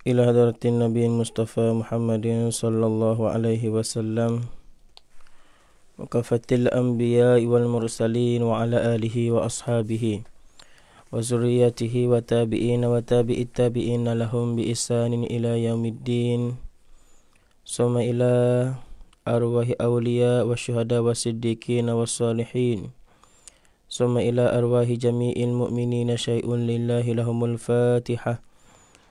إلى حضرة النبي المصطفى محمد صلى الله عليه وسلم وكفة الأنبياء والمرسلين وعلى آله وأصحابه وذريته وتابعين وتابع التابعين لهم بإحسان إلى يوم الدين ثم إلى أرواح أولياء والشهداء والصديقين والصالحين ثم إلى أرواح جميع المؤمنين شيء لله لهم الفاتحة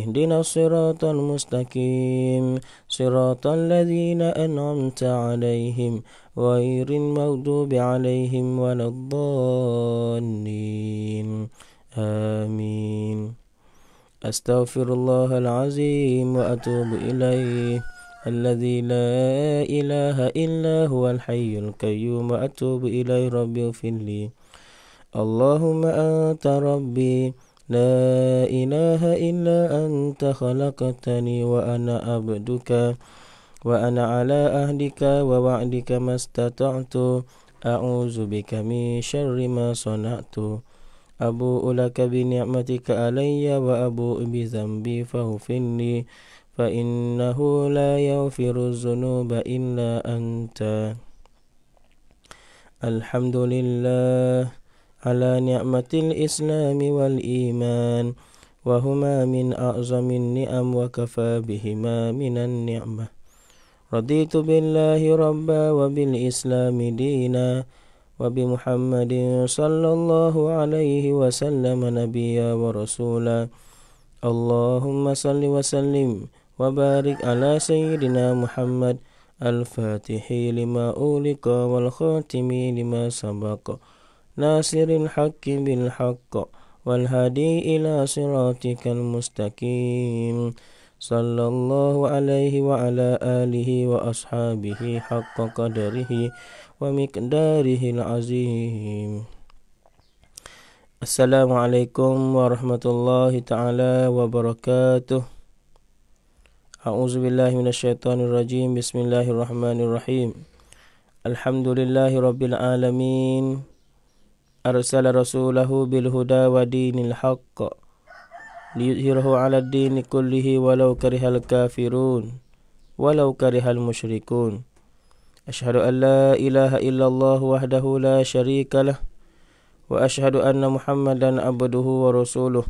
اهدنا الصراط المستقيم صراط الذين أنعمت عليهم غير المغضوب عليهم ولا الضالين آمين أستغفر الله العظيم وأتوب إليه الذي لا إله إلا هو الحي القيوم وأتوب إليه ربي اغفر لي اللهم أنت ربي لا إله إلا أنت خلقتني وأنا عبدك وأنا على أهلك ووعدك ما استطعت أعوذ بك من شر ما صنعت أبوء لك بنعمتك علي وأبوء بذنبي فاغفرني فإنه لا يغفر الذنوب إلا أنت الحمد لله على نعمة الإسلام والإيمان وهما من أعظم النعم وكفى بهما من النعمة رضيت بالله ربا وبالإسلام دينا وبمحمد صلى الله عليه وسلم نبيا ورسولا اللهم صل وسلم وبارك على سيدنا محمد الفاتح لما أولق والخاتم لما سبق ناصر الحق بالحق والهدي إلى صراطك المستقيم صلى الله عليه وعلى آله وأصحابه حق قدره ومقداره العظيم السلام عليكم ورحمة الله تعالى وبركاته أعوذ بالله من الشيطان الرجيم بسم الله الرحمن الرحيم الحمد لله رب العالمين أرسل رسوله بالهدى ودين الحق ليظهره على الدين كله ولو كره الكافرون ولو كره المشركون أشهد أن لا إله إلا الله وحده لا شريك له وأشهد أن محمدا عبده ورسوله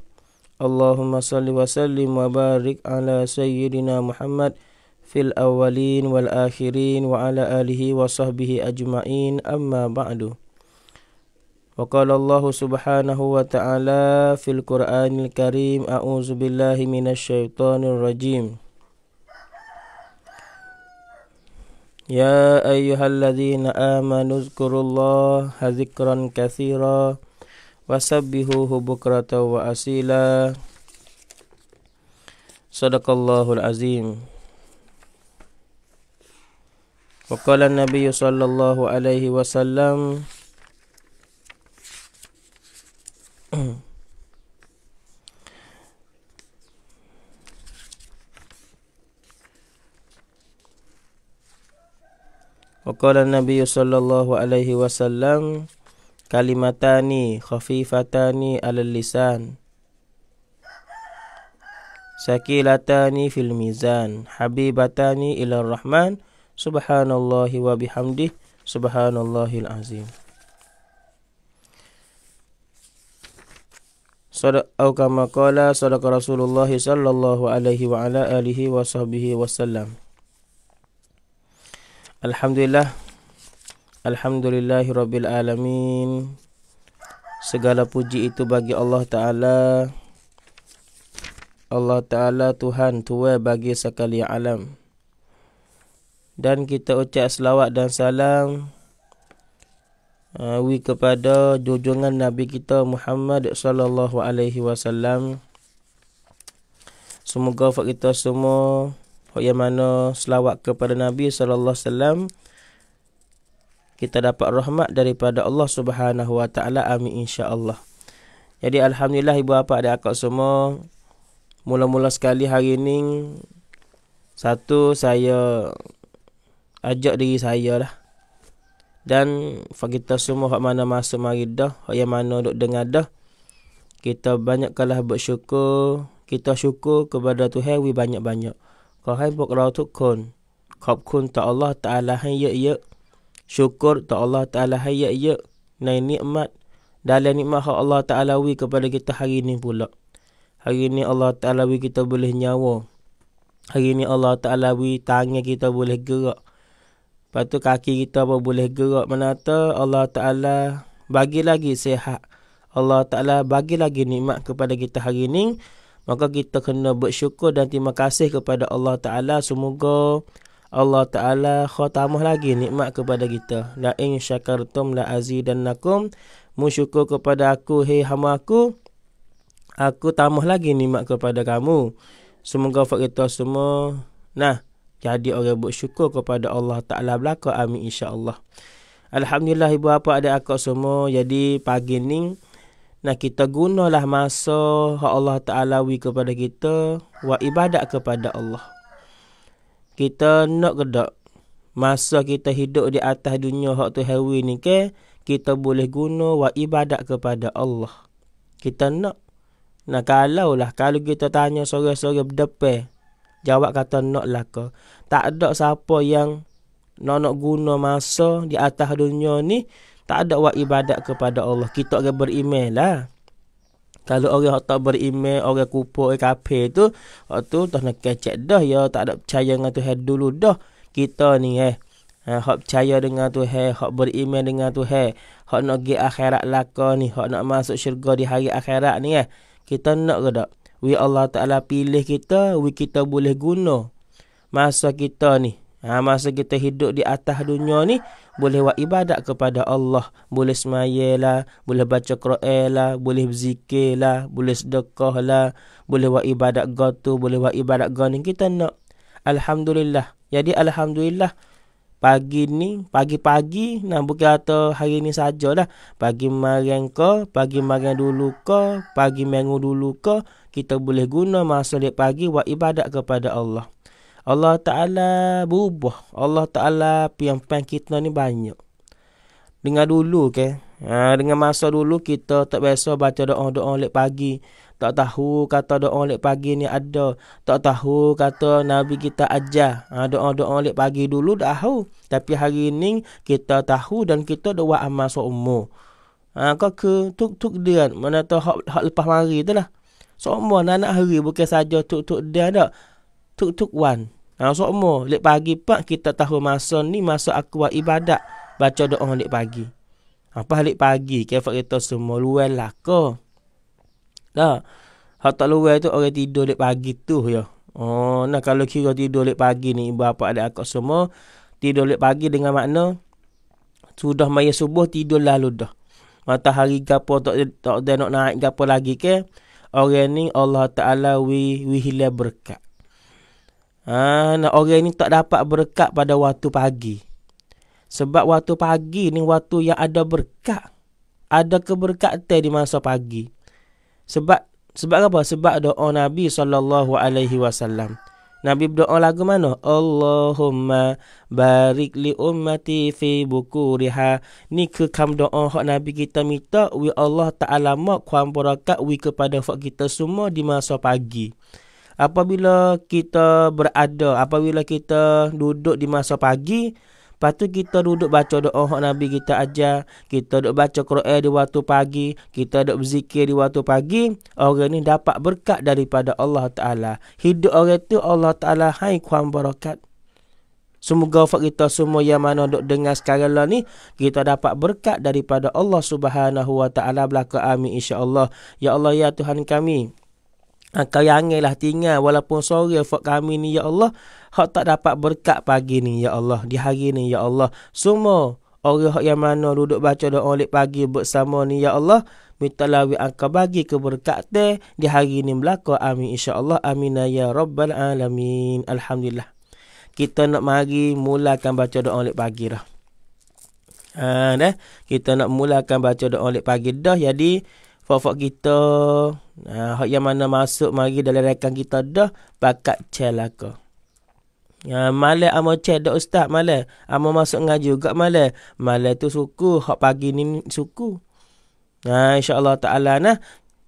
اللهم صل وسلم وبارك على سيدنا محمد في الأولين والآخرين وعلى آله وصحبه أجمعين أما بعد وقال الله سبحانه وتعالى في القرآن الكريم أعوذ بالله من الشيطان الرجيم يا أيها الذين آمنوا اذكروا الله ذكرا كثيرا وسبحوه بكرة وأصيلا صدق الله العظيم وقال النبي صلى الله عليه وسلم Waqala Nabi sallallahu alaihi wasallam kalimatani khafifatani alal lisan sakilatani fil mizan habibatani ila rahman subhanallahi wa bihamdi subhanallahi azim Sadaqa qala sadaqa Rasulullah sallallahu alaihi wa ala alihi wa sahbihi wasallam. Alhamdulillah. Alhamdulillah rabbil alamin. Segala puji itu bagi Allah Taala. Allah Taala Tuhan tua bagi sekali alam. Dan kita ucap selawat dan salam awi kepada junjungan nabi kita Muhammad sallallahu alaihi wasallam semoga fak kita semua fak yang mana selawat kepada nabi sallallahu alaihi wasallam kita dapat rahmat daripada Allah Subhanahu wa taala amin insyaallah jadi alhamdulillah ibu bapa ada akak semua mula-mula sekali hari ini satu saya ajak diri saya lah dan kita semua hak mana masuk mari dah hak yang mana duk dengar dah kita banyak kalah bersyukur kita syukur kepada Tuhan we banyak-banyak kau hai bok rau tu kon kop kon, ta Allah taala hai ye ye syukur ta Allah taala hai ye ye nai nikmat dalam nikmat hak Allah taala we kepada kita hari ini pula hari ini Allah taala we kita boleh nyawa hari ini Allah taala we tangan kita boleh gerak Lepas tu kaki kita pun boleh gerak tu Allah Ta'ala bagi lagi sihat. Allah Ta'ala bagi lagi nikmat kepada kita hari ini. Maka kita kena bersyukur dan terima kasih kepada Allah Ta'ala. Semoga Allah Ta'ala khutamah lagi nikmat kepada kita. La'in syakartum la'azidannakum. Mushukur kepada aku, hei hama aku. Aku tamah lagi nikmat kepada kamu. Semoga faktor semua. Nah, jadi orang bersyukur kepada Allah Ta'ala belaka. Amin insyaAllah. Alhamdulillah ibu bapa ada akak semua. Jadi pagi ni nak kita gunalah masa Allah Ta'ala wi kepada kita. Wa ibadat kepada Allah. Kita nak gedak. Masa kita hidup di atas dunia hak tu hewi ni ke. Kita boleh guna wa ibadat kepada Allah. Kita nak. Nah kalau lah kalau kita tanya sore-sore berdepan Jawab kata nak laka. Tak ada siapa yang nak nak guna masa di atas dunia ni. Tak ada buat ibadat kepada Allah. Kita akan beriman lah. Kalau orang tak berimel, orang kupuk, orang kafe tu. Waktu tu nak kecek dah ya. Tak ada percaya dengan Tuhan dulu dah. Kita ni eh. Ha, hak percaya dengan Tuhan, hak berimel dengan Tuhan. Hak nak pergi akhirat laka ni. Hak nak masuk syurga di hari akhirat ni eh. Kita nak ke tak? we Allah Taala pilih kita we kita boleh guna masa kita ni ha, masa kita hidup di atas dunia ni boleh buat ibadat kepada Allah boleh semayalah boleh baca Quran lah boleh berzikir lah boleh sedekah lah boleh buat ibadat gotu boleh buat ibadat gani kita nak alhamdulillah jadi alhamdulillah pagi ni pagi-pagi nak bukan atau hari ni sajalah pagi marang ke pagi marang dulu ke pagi mengu dulu ke kita boleh guna masa lepas pagi buat ibadat kepada Allah Allah Ta'ala berubah Allah Ta'ala piang-piang kita ni banyak Dengan dulu ke okay? ha, Dengan masa dulu kita tak biasa baca doa-doa lepas pagi tak tahu kata doa lek pagi ni ada. Tak tahu kata Nabi kita ajar. Ha, doa-doa lek pagi dulu dah tahu. Tapi hari ni kita tahu dan kita doa amal seumur. Ha, kau ke tuk-tuk dia. Kan? Mana tu hak, hak lepas mari tu lah. Seumur anak-anak lah hari bukan saja tuk-tuk dia tak. Tuk-tuk wan. Ha, seumur lek pagi pak kita tahu masa ni masa aku buat ibadat. Baca doa lek pagi. Apa ha, lek pagi? Kefak kita semua luar lah kau. Nah, hak tak luar tu orang tidur dek pagi tu ya. Oh, nah kalau kira tidur dek pagi ni ibu bapa ada akak semua tidur dek pagi dengan makna sudah maya subuh tidur lalu dah. Matahari gapo tak tak ada nak naik gapo lagi ke? Orang ni Allah Taala wi wi hilal berkat. Ah, ha, nah orang ni tak dapat berkat pada waktu pagi. Sebab waktu pagi ni waktu yang ada berkat. Ada keberkatan di masa pagi. Sebab sebab apa? Sebab doa Nabi saw. Nabi berdoa lagu mana? Allahumma barik li ummati fi bukuriha. Ni ke doa hak Nabi kita minta wi Allah Taala mak kuam barakat wi kepada hak kita semua di masa pagi. Apabila kita berada, apabila kita duduk di masa pagi, Lepas tu kita duduk baca doa hak Nabi kita ajar. Kita duduk baca Quran di waktu pagi. Kita duduk berzikir di waktu pagi. Orang ni dapat berkat daripada Allah Ta'ala. Hidup orang tu Allah Ta'ala hai kuam barakat. Semoga ufak kita semua yang mana duduk dengar sekarang lah ni. Kita dapat berkat daripada Allah Subhanahu Wa Ta'ala belaka amin insyaAllah. Ya Allah ya Tuhan kami. Kau yang lah tinggal walaupun sore ufak kami ni ya Allah hak tak dapat berkat pagi ni ya Allah di hari ni ya Allah semua orang yang mana duduk baca doa oleh pagi bersama ni ya Allah minta lawi angka bagi keberkatan di hari ini berlaku. Amin insyaAllah. Amin ya Rabbal Alamin. Alhamdulillah. Kita nak mari mulakan baca doa oleh pagi dah. Ha, dah. Kita nak mulakan baca doa oleh pagi dah. Jadi, fok-fok kita, ha, hak yang mana masuk mari dalam rekan kita dah, bakat celaka. Ya, malah amo chat dok ustaz malah. Amo masuk ngaji juga malah. Malah tu suku hak pagi ni suku. Ha ya, nah, insyaallah taala nah.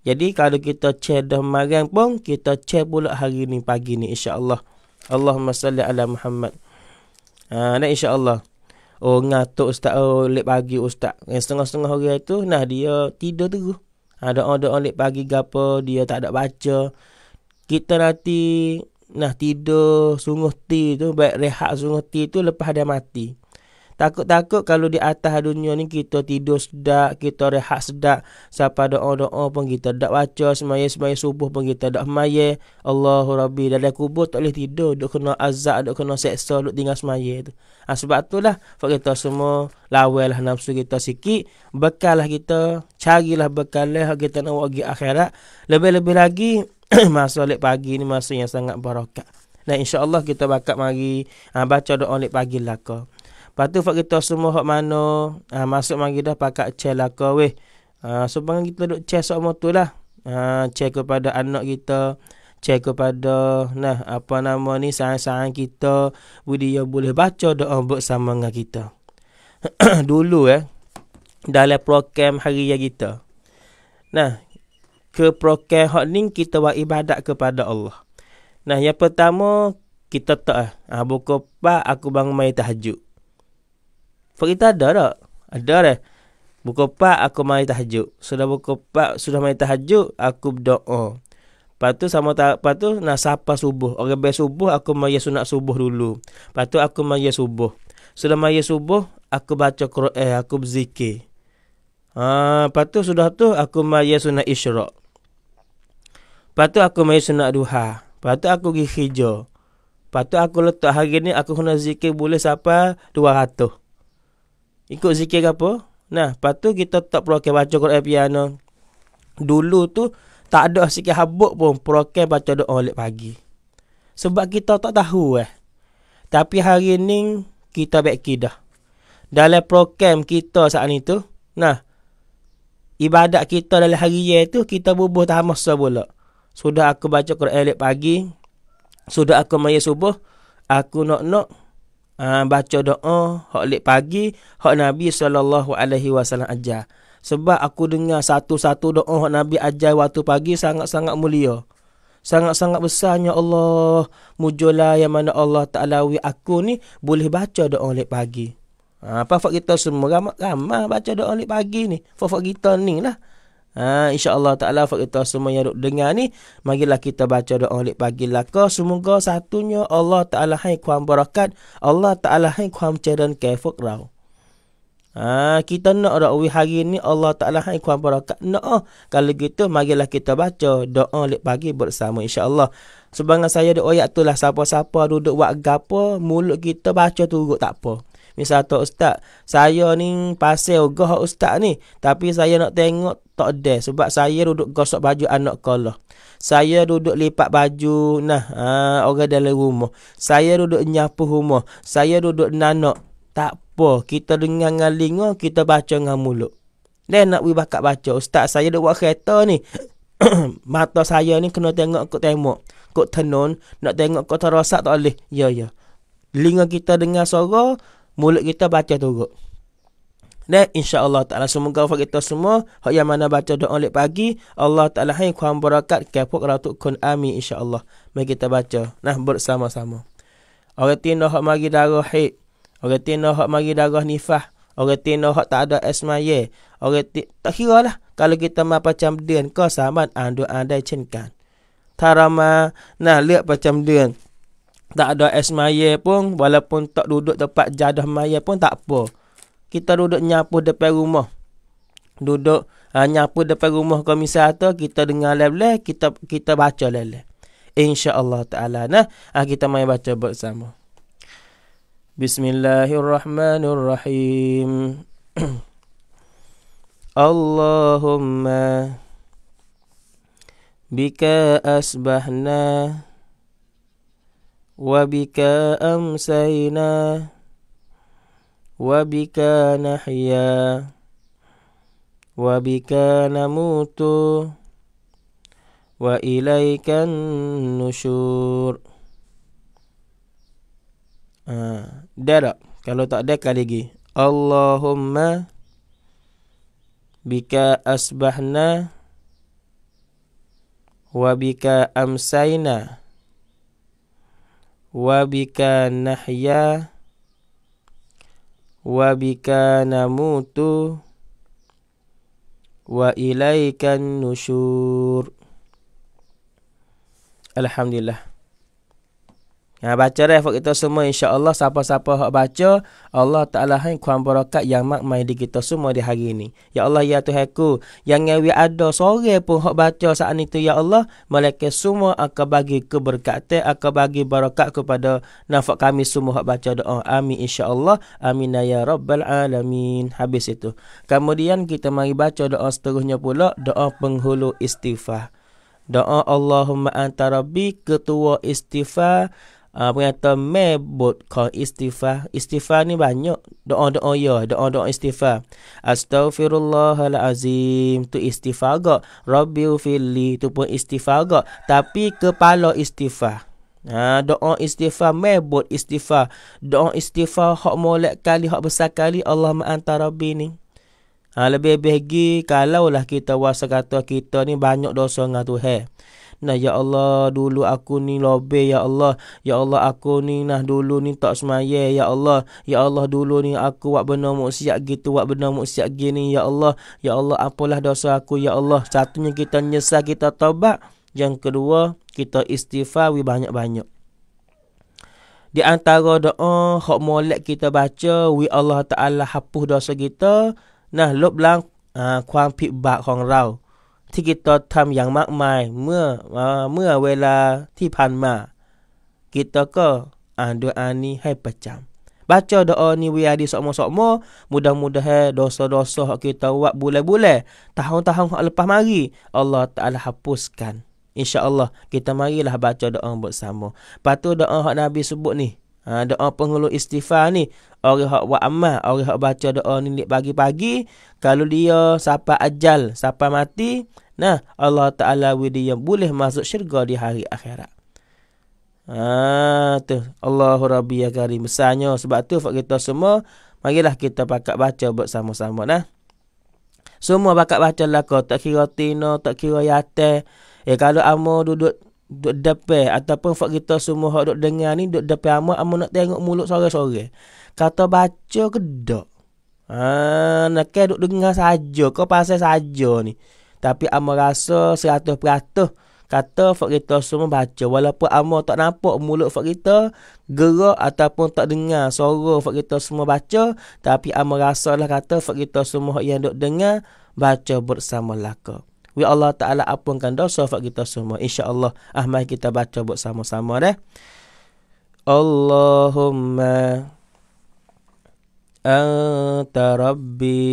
Jadi kalau kita chat dah marang pun kita chat pula hari ni pagi ni insyaallah. Allahumma salli ala Muhammad. Ha nah insyaallah. Oh ngatuk ustaz oh lep pagi ustaz. Yang setengah-setengah hari tu, nah dia tidur terus. Ha doa-doa lep pagi gapo dia tak ada baca. Kita nanti nah tidur sungguh ti tu baik rehat sungguh ti tu lepas dia mati Takut-takut kalau di atas dunia ni kita tidur sedap, kita rehat sedap. Siapa doa-doa pun kita tak baca, semaya-semaya subuh pun kita tak semaya. Allahu Rabbi, dari kubur tak boleh tidur. Duk kena azab, duk kena seksa, duk tinggal semaya tu. Ha, sebab itulah, lah, kita semua lawailah nafsu kita sikit. bekalah kita, carilah bekalah kita nak pergi akhirat. Lebih-lebih lagi, masa lek pagi ni masa yang sangat barakat. Dan insya-Allah kita bakat mari ha, baca doa lek pagi laka. Lepas tu fak kita semua hok mano ha, masuk mari dah pakat chat laka weh. Ha, so bangang kita duk cek sama tu lah. Ha, ah, chat kepada anak kita, cek kepada nah apa nama ni sayang-sayang kita, budi yo ya boleh baca doa bersama dengan kita. Dulu eh dalam program hari kita. Nah, ke prokeh hak ni kita buat ibadat kepada Allah. Nah, yang pertama kita tak eh. ah ha, buka pa aku bang mai tahajud. Fak kita ada tak? Ada dah. Eh. Buka pa aku mai tahajud. Sudah buka pa sudah mai tahajud aku berdoa. Patu sama ta, Patu tu nak sapa subuh. Orang be subuh aku mai sunat subuh dulu. Patu aku mai subuh. Sudah mai subuh aku baca Quran, eh, aku berzikir. Ah, ha, lepas sudah tu aku mai sunat isyrak. Lepas tu aku main sunat duha. Lepas tu aku pergi hijau. Lepas tu aku letak hari ni aku kena zikir boleh sampai 200. Ikut zikir ke apa? Nah, lepas tu kita tak perlu okay, baca Quran piano. Dulu tu tak ada zikir habuk pun perokai baca doa lep pagi. Sebab kita tak tahu eh. Tapi hari ni kita baik kita. Dalam program kita saat itu, Nah. Ibadat kita dalam hari itu ya kita bubuh tahan masa sudah aku baca Quran lep pagi. Sudah aku maya subuh. Aku nak nak uh, baca doa hak lep pagi. Hak Nabi SAW ajar. Sebab aku dengar satu-satu doa hak Nabi ajar waktu pagi sangat-sangat mulia. Sangat-sangat besarnya Allah. Mujulah yang mana Allah Ta'ala wi aku ni boleh baca doa lep pagi. Ha, ah, apa kita semua ramah, ramah baca doa lep pagi ni. Fafak kita ni lah. Ha, InsyaAllah ta'ala Fak kita semua yang duk dengar ni Marilah kita baca doa oleh pagi laka Semoga satunya Allah ta'ala hai kuam berakat Allah ta'ala hai kuam ceren ke Fak rau ha, Kita nak doa hari ni Allah ta'ala hai kuam berakat Nak oh. Kalau gitu Marilah kita baca doa oleh pagi bersama InsyaAllah Sebab saya doa Yaitulah siapa-siapa duduk buat gapa Mulut kita baca tu tak apa Misal tu ustaz, saya ni pasal ogah ustaz ni, tapi saya nak tengok tak ada sebab saya duduk gosok baju anak kolah. Saya duduk lipat baju nah ha, orang dalam rumah. Saya duduk nyapu rumah. Saya duduk nanok. Tak apa, kita dengar ngalingo, kita baca dengan mulut. Dan nak wibah kat baca, ustaz saya duduk buat kereta ni. Mata saya ni kena tengok kot tembok Kot tenun Nak tengok kot terosak tak boleh Ya ya Lingga kita dengar suara mulut kita baca turut. Dan insya Allah Ta'ala semoga wafat kita semua. Hak yang mana baca doa oleh pagi. Allah Ta'ala hai kuam berakat pok ratuk kun ami insya Allah. Mari kita baca. Nah bersama-sama. Orang tina hak mari darah haid. Orang tina hak mari darah nifah. Orang tina hak tak ada esmaye. Orang tina, tak kira lah. Kalau kita mah macam dia. Kau sama andu ah, andai cengkan. Tarama. Nah lihat macam dia tak ada esmaya pun walaupun tak duduk tempat jadah maya pun tak apa kita duduk nyapu depan rumah duduk ha, nyapu depan rumah kau misal tu kita dengar lele kita kita baca Insya Allah taala nah ha, kita mai baca bersama Bismillahirrahmanirrahim Allahumma bika asbahna وبك أمسينا وبك نحيا وبك نموت وإليك النشور دارا كالو تأديك لغي اللهم بك أصبحنا وبك أمسينا Wabika nahya Wabika namutu Wa ilaikan nusyur Alhamdulillah Ha, baca ref kita semua insya-Allah siapa-siapa hak baca Allah Taala hai kuam barakat yang mak mai di kita semua di hari ini. Ya Allah ya Tuhan ku yang ngawi ada sore pun hak baca saat itu ya Allah malaikat semua akan bagi keberkatan akan bagi barakat kepada nafak kami semua hak baca doa. Amin insya-Allah. Amin ya, ya rabbal alamin. Habis itu. Kemudian kita mari baca doa seterusnya pula doa penghulu istighfar. Doa Allahumma anta rabbi ketua istighfar uh, berkata mebut kau istighfar. Istighfar ni banyak. Doa-doa ya. Doa-doa istighfar. Astaghfirullahalazim. Tu istighfar agak. Rabbi ufili. Tu pun istighfar agak. Tapi kepala istighfar. Ha, doa istighfar mebut istighfar. Doa istighfar hak molek kali, hak besar kali. Allah ma'antar Rabbi ni. Ha, lebih-lebih lagi, kalaulah kita wasa kata kita ni banyak dosa dengan Tuhan. Nah ya Allah dulu aku ni lobe ya Allah. Ya Allah aku ni nah dulu ni tak semaya ya Allah. Ya Allah dulu ni aku buat benda maksiat gitu buat benda maksiat gini ya Allah. Ya Allah apalah dosa aku ya Allah. Satunya kita nyesal kita taubat. Yang kedua kita istighfar banyak-banyak. Di antara doa hak molek kita baca wi Allah Taala hapus dosa kita. Nah lob lang ah uh, kuang pibak hong rau. ที่กิตตทำอย่างมากมายเมื่อ,อเมื่อเวลาที่ผ่านมากิตตก็อ่านดูอานี้ให้ประจำบาจอดอนิวยาดิสอมสอมมุดังมุดะฮะดอสอดอสอฮกิตวะบุเลบุเลตาฮงตาฮงฮลปามารีอัลลอฮ์ตาลฮับุสกันอินชาอัลลอฮ์กิตมารีลาบาจอดอองบทสามมปัตุดอฮกนบีสุบุนี่ฮะดอ penghulu istighfar ni orang hak buat amal orang hak baca doa ni pagi-pagi kalau dia siapa ajal siapa mati Nah, Allah Ta'ala widi yang boleh masuk syurga di hari akhirat. Ah tu. Allahu Rabbi ya Karim. Misalnya, sebab tu kita semua, marilah kita pakat baca buat sama sama Nah. Semua bakat baca lah kau. Tak kira tino, tak kira yate. Eh, kalau amo duduk duduk depe ataupun fak kita semua hak duduk dengar ni duduk depe amo amo nak tengok mulut sore-sore. Kata baca kedok. Ah nak duduk dengar saja, kau pasal saja ni. Tapi Amo rasa 100% kata Fakita semua baca. Walaupun Amo tak nampak mulut Fakita gerak ataupun tak dengar suara Fakita semua baca. Tapi Amo rasa lah kata Fakita semua yang duk dengar baca bersama laka. Wi Allah Ta'ala apungkan dosa Fakita semua. InsyaAllah Ahmad kita baca bersama-sama deh. Allahumma anta Rabbi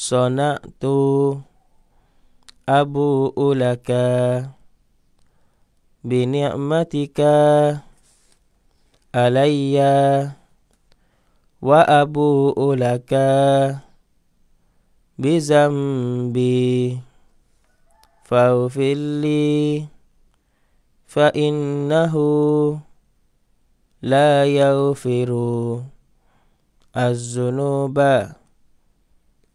sonatu abu ulaka binikmatika alayya wa abu ulaka bizambi fawfilli fa innahu la yaghfiru az-zunuba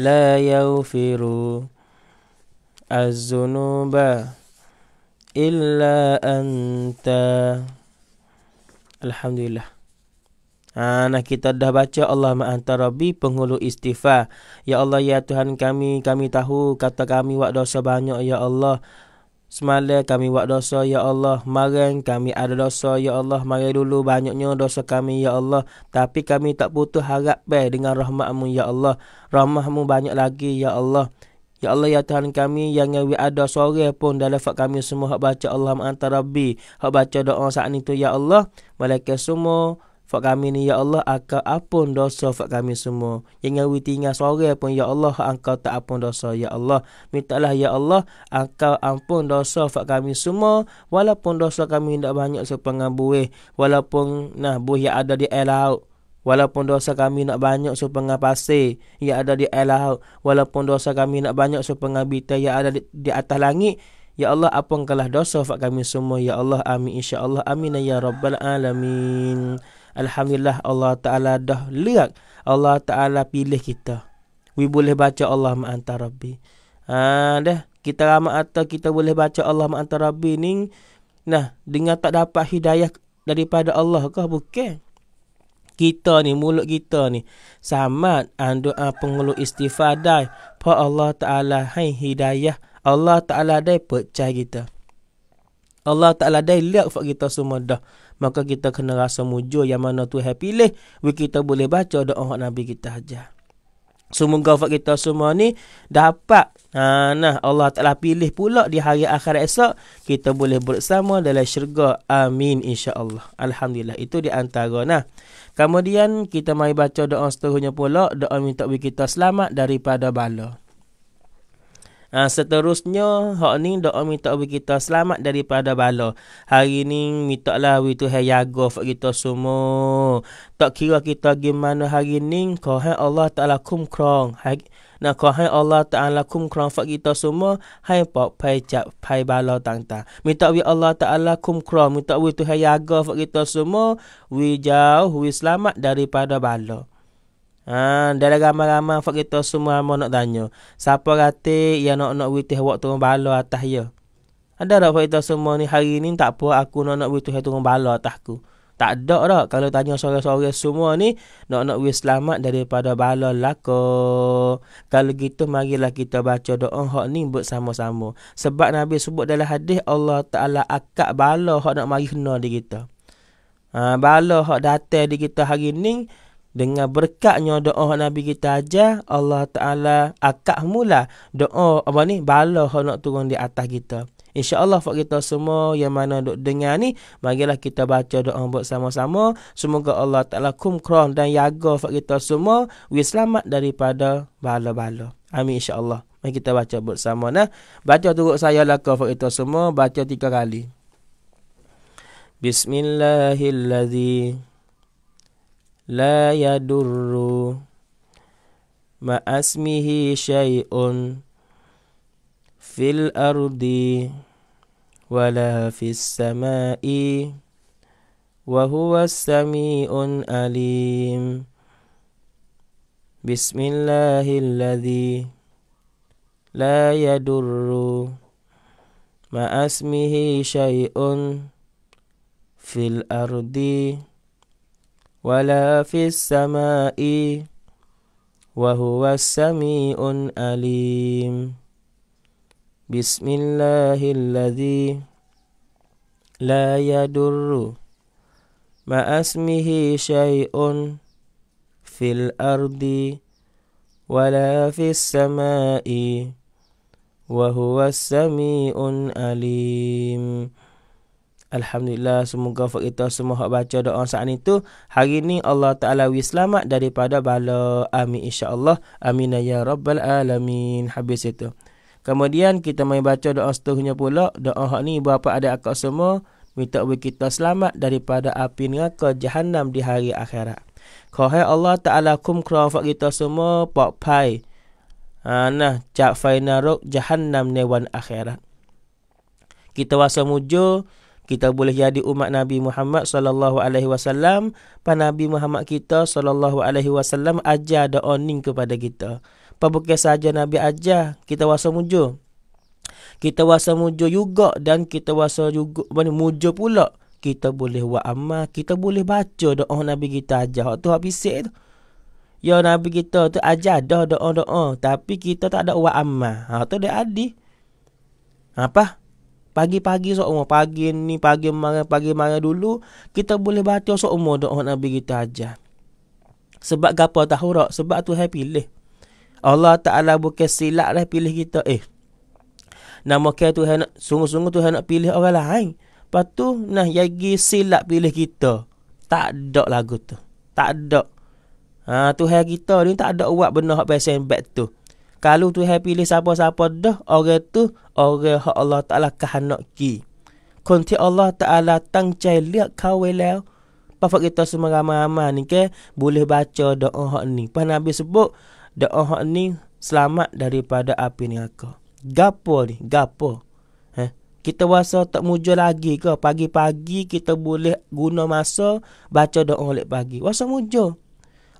لا يغفر الذنوب إلا أنت الحمد Alhamdulillah. Ha, nah kita dah baca Allah ma'anta Rabbi penghulu istighfar. Ya Allah ya Tuhan kami, kami tahu kata kami wak dosa banyak ya Allah. Semala kami buat dosa, Ya Allah. Mareng kami ada dosa, Ya Allah. Mareng dulu banyaknya dosa kami, Ya Allah. Tapi kami tak putus harap baik dengan rahmatmu, Ya Allah. Rahmatmu banyak lagi, Ya Allah. Ya Allah ya Tuhan kami yang we ada sore pun dalam fak kami semua hak baca Allah antara Rabbi hak baca doa saat itu ya Allah malaikat semua Fak kami ni ya Allah aka apun dosa fak kami semua. Yang ngawi tinggal sore pun ya Allah angka tak apun dosa ya Allah. Mintalah ya Allah angka ampun dosa fak kami semua walaupun dosa kami ndak banyak buih, walaupun nah buih yang ada di air laut. Walaupun dosa kami nak banyak supaya pasir yang ada di air laut. Walaupun dosa kami nak banyak supaya bita yang ada di, di atas langit. Ya Allah, apa engkau dosa fak kami semua. Ya Allah, amin. InsyaAllah. Amin. Ya Rabbal Alamin. Alhamdulillah Allah Ta'ala dah lihat Allah Ta'ala pilih kita We boleh baca Allah ma'antar Rabbi ha, dah Kita ramai atau kita boleh baca Allah ma'antar Rabbi ni Nah, dengan tak dapat hidayah daripada Allah kah? Bukan kita ni mulut kita ni samat doa pengeluh istifadah pa Allah taala hai hidayah Allah taala dai percaya kita Allah taala dai lihat fak kita semua dah maka kita kena rasa mujur yang mana Tuhan pilih we kita boleh baca doa Nabi kita aja. Semoga fak kita semua ni dapat ha, nah Allah Taala pilih pula di hari akhir esok kita boleh bersama dalam syurga. Amin insya-Allah. Alhamdulillah itu di antara nah. Kemudian kita mai baca doa seterusnya pula, doa minta kita selamat daripada bala. Ha, seterusnya, hak ni doa minta bagi kita selamat daripada bala. Hari ni minta lah bagi Tuhan jaga fak kita semua. Tak kira kita gimana hari ni, kau Allah Ta'ala krong. Hari, nak kau hai Allah Ta'ala krong, fak kita semua, hai pak pai cap pai bala tang-tang. Minta bagi Allah Ta'ala krong, minta bagi Tuhan jaga fak kita semua, wi jauh, wi selamat daripada bala. Ha, dalam ramai-ramai Fak kita semua Amal nak tanya Siapa kata Yang nak-nak Witi Awak turun bala atas ya Ada tak Fak kita semua ni Hari ni tak apa Aku nak-nak Witi Awak turun bala atas aku Tak ada tak Kalau tanya sore-sore Semua ni Nak-nak Witi selamat Daripada bala laka Kalau gitu Marilah kita baca doa Hak ni buat sama sama Sebab Nabi sebut dalam hadis Allah Ta'ala Akak bala Hak nak mari kena di kita ha, Bala hak datang di kita hari ni dengan berkatnya doa Nabi kita aja Allah Ta'ala akak mula doa apa ni balah nak turun di atas kita InsyaAllah buat kita semua yang mana duk dengar ni Marilah kita baca doa buat sama-sama Semoga Allah Ta'ala kumkron dan jaga buat kita semua We selamat daripada bala-bala Amin insyaAllah Mari kita baca buat sama. nah. Baca turut saya lah kau buat kita semua Baca tiga kali Bismillahirrahmanirrahim لا يدر مع اسمه شيء في الأرض ولا في السماء وهو السميع العليم بسم الله الذي لا يدر مع اسمه شيء في الأرض ولا في السماء وهو السميع الأليم بسم الله الذي لا يضر ما اسمه شيء في الأرض ولا في السماء وهو السميع الأليم Alhamdulillah semoga untuk kita semua hak baca doa saat itu hari ini Allah Taala wi selamat daripada bala amin insyaallah amin ya rabbal alamin habis itu kemudian kita mai baca doa seterusnya pula doa hak ni berapa ada akak semua minta bagi kita selamat daripada api neraka jahanam di hari akhirat Kohai Allah Ta'ala kum kurang fak kita semua Pak Pai ha, Nah, cak fai jahanam jahannam newan akhirat Kita wasa mujur kita boleh jadi umat Nabi Muhammad sallallahu alaihi wasallam pan Nabi Muhammad kita sallallahu alaihi wasallam ajar ada owning kepada kita apa bukan saja Nabi ajar kita wasa mujo kita wasa mujo juga dan kita wasa juga mana mujo pula kita boleh buat amal kita boleh baca doa Nabi kita ajar hak tu hak bisik tu Ya Nabi kita tu ajar dah doa-doa tapi kita tak ada buat amal. Ha tu dia adi. Apa? Pagi-pagi sok umur. Pagi ni, pagi mana pagi mana dulu. Kita boleh baca sok umur doa Nabi kita aja Sebab apa tahu tak? Sebab tu saya pilih. Allah Ta'ala bukan silap lah pilih kita. Eh, nama kaya tu nak, sungguh-sungguh tu nak pilih orang lain. Lepas tu, nah, yagi silap pilih kita. Tak ada lagu tu. Tak ada. Ha, tu hari kita ni tak ada buat benda hak pesen back tu. Kalau tu Tuhan pilih siapa-siapa dah, orang tu orang yang Allah Ta'ala kehanak ki. Kunti Allah Ta'ala tangcai liat kau lew. Pafak kita semua ramah-ramah ni ke, boleh baca doa hak ni. Pah Nabi sebut, doa hak ni selamat daripada api ni aku. Gapo ni? Gapo? Eh? Kita rasa tak mujur lagi ke? Pagi-pagi kita boleh guna masa baca doa oleh pagi. Rasa mujur.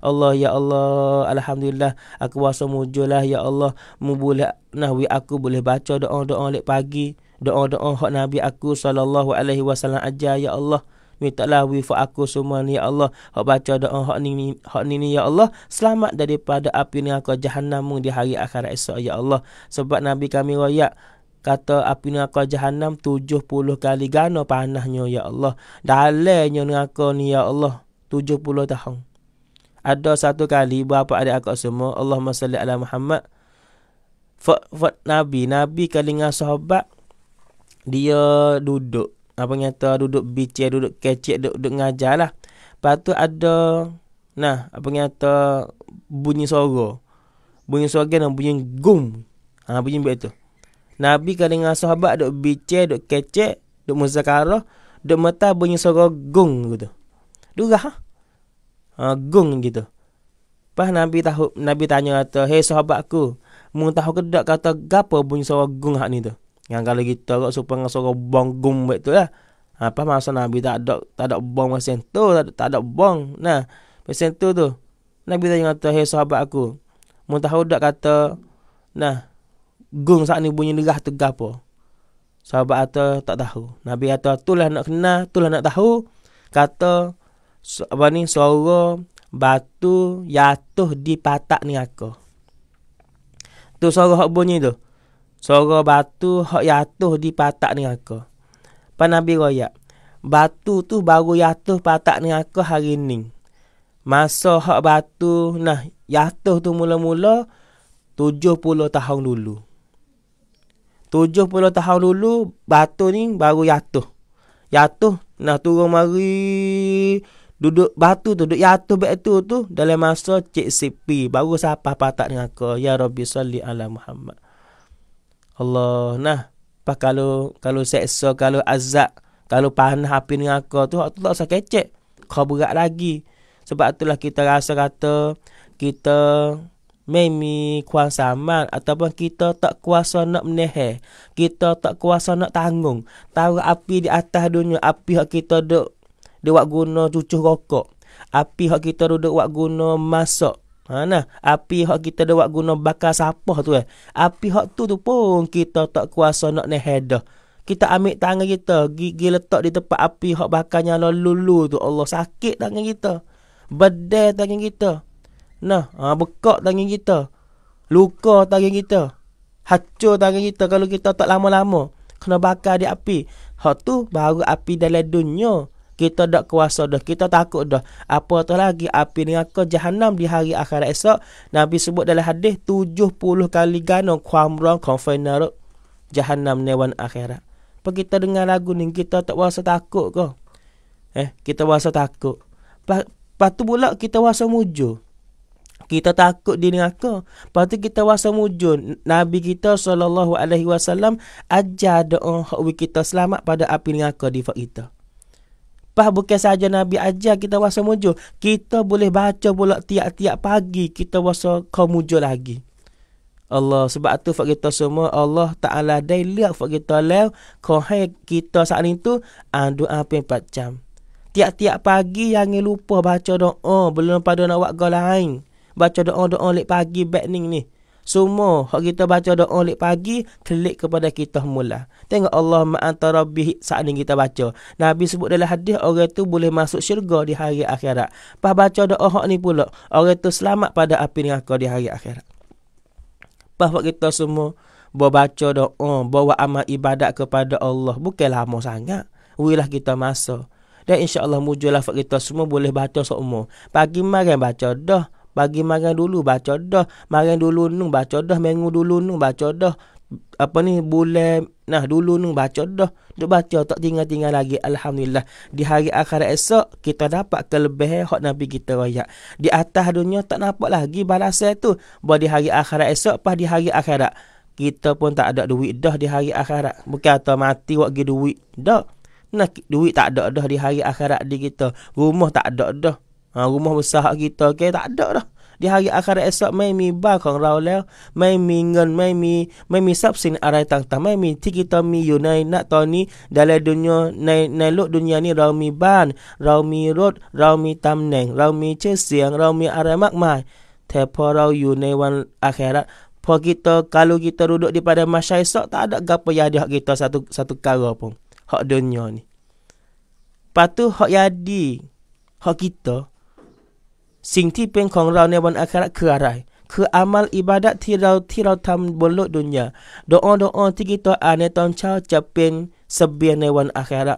Allah ya Allah alhamdulillah aku rasa mujulah ya Allah mubulah nahwi aku boleh baca doa-doa lek pagi doa-doa hak nabi aku sallallahu alaihi wasallam aja ya Allah Minta lah wifu aku semua ni ya Allah. Hak baca doa hak ni ni, hak ni ni ya Allah. Selamat daripada api ni aku jahannamu di hari akhirat esok ya Allah. Sebab Nabi kami royak kata api ni aku jahanam 70 kali gano panahnya ya Allah. Dalainya aku ni ya Allah 70 tahun ada satu kali bapa adik aku semua Allahumma salli ala Muhammad fa fa nabi nabi kalinga sahabat dia duduk apa nyata duduk bicik duduk kecik duduk, duduk ngajar lah lepas ada nah apa nyata bunyi suara bunyi suara dan bunyi gum ha bunyi begitu nabi kalinga sahabat duduk bicik duduk kecik duduk muzakarah duduk mata bunyi suara gung gitu durah ha? Ha, gung gitu. Pas Nabi tahu Nabi tanya kata, "Hei sahabatku, mu tahu ke dak kata gapo bunyi suara gung hak ni tu?" Yang kalau gitu agak supaya dengan suara bong gung betul lah. Apa ha, masa Nabi tak ada tak ada bong macam tu, tak ada, tak ada bong. Nah, macam tu tu. Nabi tanya kata, "Hei sahabatku, mu tahu dak kata nah gung saat ni bunyi derah tu gapo?" Sahabat kata tak tahu. Nabi kata itulah nak kenal, itulah nak tahu. Kata apa ni suara batu jatuh di patak ni aku. Tu suara hok bunyi tu. Suara batu hok jatuh di patak ni aku. Pan Nabi royak. Batu tu baru jatuh patak ni aku hari ni. Masa hak batu nah jatuh tu mula-mula 70 tahun dulu. puluh tahun dulu batu ni baru jatuh. Jatuh nah turun mari duduk batu tu duduk yatuh batu tu dalam masa cek sepi baru siapa patak dengan aku ya rabbi salli ala muhammad Allah nah pak kalau kalau seksa kalau azab kalau panah api dengan aku tu aku tak usah kecek kau berat lagi sebab itulah kita rasa kata kita memi kuasa man ataupun kita tak kuasa nak menehe kita tak kuasa nak tanggung tahu api di atas dunia api hak kita dok dia buat guna cucuh rokok. Api hak kita duduk buat guna masak. Ha nah, api hak kita duduk buat guna bakar sampah tu eh. Api hak tu tu pun kita tak kuasa nak ni hedah. Kita ambil tangan kita, gigi letak di tempat api hak bakarnya lalu lalu tu. Allah sakit tangan kita. Bedah tangan kita. Nah, ha, bekak tangan kita. Luka tangan kita. Hancur tangan kita kalau kita tak lama-lama kena bakar di api. Hak tu baru api dalam dunia kita dak kuasa dah kita takut dah apa tu lagi api neraka jahanam di hari akhirat esok nabi sebut dalam hadis 70 kali gano khamran konfinar jahanam newan akhirat apa kita dengar lagu ni kita tak rasa takut ke eh kita rasa takut patu pula kita rasa mujur kita takut di neraka. Patu kita rasa mujur. Nabi kita sallallahu alaihi wasallam ajar doa hak kita selamat pada api neraka di fak kita. Pas bukan saja Nabi ajar kita wasa mujo. Kita boleh baca pula tiap-tiap pagi kita wasa kau mujo lagi. Allah sebab tu fak kita semua Allah Taala dai liak fak kita lew kau hai kita saat itu uh, apa empat jam. Tiap-tiap pagi jangan lupa baca doa belum pada nak buat lain. Baca doa-doa lek pagi back ni. Semua hak kita baca doa lek pagi klik kepada kita mula. Tengok Allah ma'anta rabbih saat ini kita baca. Nabi sebut dalam hadis orang itu boleh masuk syurga di hari akhirat. Pas baca doa hak ni pula, orang itu selamat pada api neraka di hari akhirat. Pas buat kita semua bawa baca doa, bawa amal ibadat kepada Allah. Bukan lama sangat. Wilah kita masuk. Dan insya Allah mujulah kita semua boleh baca semua. Pagi marah baca dah bagi marang dulu baca dah marang dulu nung baca dah Mengu dulu nung baca dah apa ni boleh nah dulu nung baca dah tu baca tak tinggal-tinggal lagi alhamdulillah di hari akhirat esok kita dapat kelebihan hak nabi kita raya di atas dunia tak nampak lagi balasan tu buat di hari akhirat esok pas di hari akhirat kita pun tak ada duit dah di hari akhirat bukan kata mati wak duit dah nak duit tak ada dah di hari akhirat di kita rumah tak ada dah ha, rumah besar hak kita ke tak ada dah di hari akhir esok mai mi ba kong rau leo mai mi ngen mai mi mai mi sap sin arai tang tang mai mi ti kita mi yu nai nak to ni dalam dunia nai nai lok dunia ni rau mi ban rau mi rot rau mi tam neng rau mi che siang rau mi arai mak mai te po rau yu nai wan akhirat po kita kalau kita duduk di pada masa esok tak ada gapo ya di hak kita satu satu kara pun hak dunia ni patu hak yadi hak kita สิ่งที่เป็นของเราในวันอาคราคืออะไรคืออามัลอิบาดะที่เราที่เราทําบนโลกดุนยาดอออดอออที่กิตัวอ่านในตอนเช้าจะเป็นสเบียในวันอาครา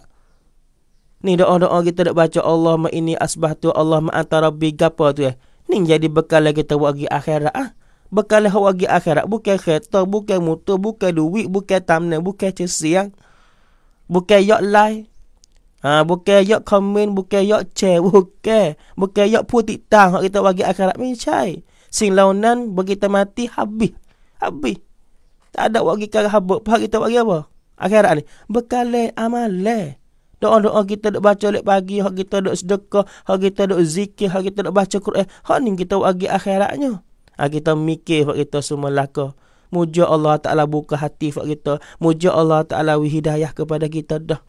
นี่ดอออดอออกิตัวได้บาจอัลลอฮ์มาอินีอัสบะตัวอัลลอฮ์มาอัตารบิกะปะตัวนี่จะดีเบกาเลกิตัวอากิอาคราอ่ะเบกาเลฮาวากิอาคราบุกแค่เขตบุกแค่มุตบุกแค่ดูวิบุกแค่ตามเนบุกแค่เชื่อเสียง บุกแค่ยอดไล่ Ha, bukan yok komen, bukan yok share, bukan. Bukan yok pun titang. Hak kita bagi akarat mencai. Sing launan, bagi kita mati, habis. Habis. Tak ada bagi kita habuk. Hak kita bagi apa? Akhirat ni. Bekale amale. Doa-doa kita duk baca lep pagi. Hak kita duk sedekah. Hak kita duk zikir. Hak kita duk baca Quran. Hak ni kita bagi akhiratnya. Hak kita mikir. Hak kita semua laka. Muja Allah Ta'ala buka hati. Hak kita. Muja Allah Ta'ala wihidayah kepada kita dah.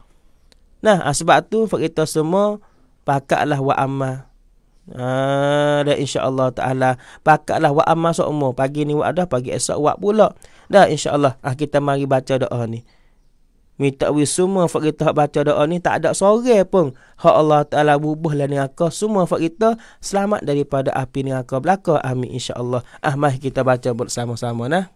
Nah, ah, sebab tu kita semua pakatlah wa amma. Ha, ah, dan insya-Allah taala pakatlah wa amma semua. Pagi ni wak dah, pagi esok wak pula. Dah insya-Allah. Ah kita mari baca doa ni. Minta we semua fak kita baca doa ni tak ada sore pun. Ha Allah Taala bubuh lah neraka semua fak kita selamat daripada api neraka belaka. Amin insya-Allah. Ah mari kita baca bersama-sama nah.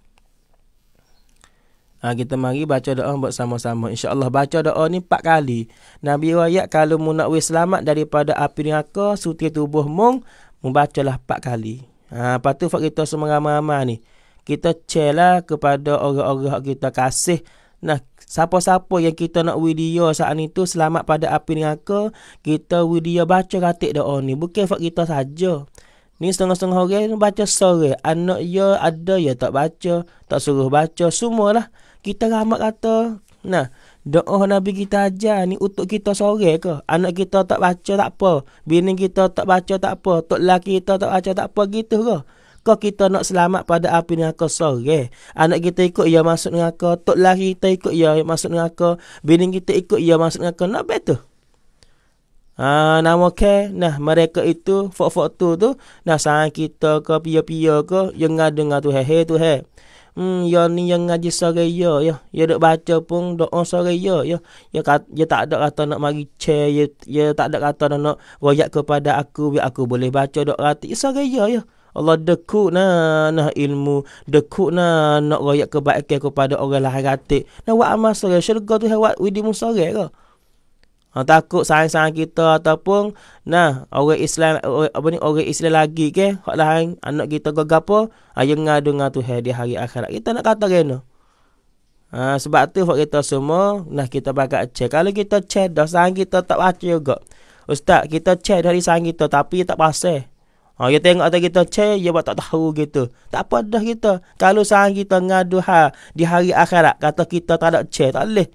Ha, kita mari baca doa buat sama-sama. InsyaAllah baca doa ni 4 kali. Nabi Wayak kalau mu nak weh selamat daripada api neraka, suti tubuh mung, mu bacalah 4 kali. Ha, lepas tu kita semua ramai-ramai ni. Kita cela kepada orang-orang kita kasih. Nah, siapa-siapa yang kita nak video saat ni tu selamat pada api neraka, kita video baca katik doa ni. Bukan fak kita saja. Ni setengah-setengah orang baca sore. Anak ya ada ya tak baca. Tak suruh baca. Semualah. lah kita rahmat kata nah doa nabi kita aja ni untuk kita sore ke anak kita tak baca tak apa bini kita tak baca tak apa tok laki kita tak baca tak apa gitu ke kau kita nak selamat pada api ni aku sore. Anak kita ikut ia ya masuk dengan aku. Tok lari kita ikut ia ya masuk dengan Bini kita ikut ia ya masuk dengan Nak betul? Ha, nama ke. Nah, mereka itu. Fok-fok tu tu. Nah, sang kita ke. Pia-pia ke. Yang ada dengan tu. Hehe tu he hmm ya ni yang ngaji sore ya ya ya dak baca pun doa sore ya ya ya, ya tak ada kata nak mari che ya, ya tak ada kata nak, nak royak kepada aku biar aku boleh baca doa hati sore ya ya Allah deku na nah ilmu deku na nak royak kebaikan kepada orang lahir hati nak buat amal sore syurga tu hewat widi musore ke Ha, takut sayang-sayang kita ataupun nah orang Islam orang, apa ni orang Islam lagi ke hak lain anak kita gegapo ha, yang ngadu ngatu di hari akhirat kita nak kata kena ha, sebab tu hak kita semua nah kita bakal check kalau kita check dah sayang kita tak baca juga ustaz kita check dari sayang kita tapi tak pasal ha, dia tengok atas kita check dia buat tak tahu gitu tak apa dah kita kalau sayang kita ngadu ha, di hari akhirat kata kita tak ada check tak boleh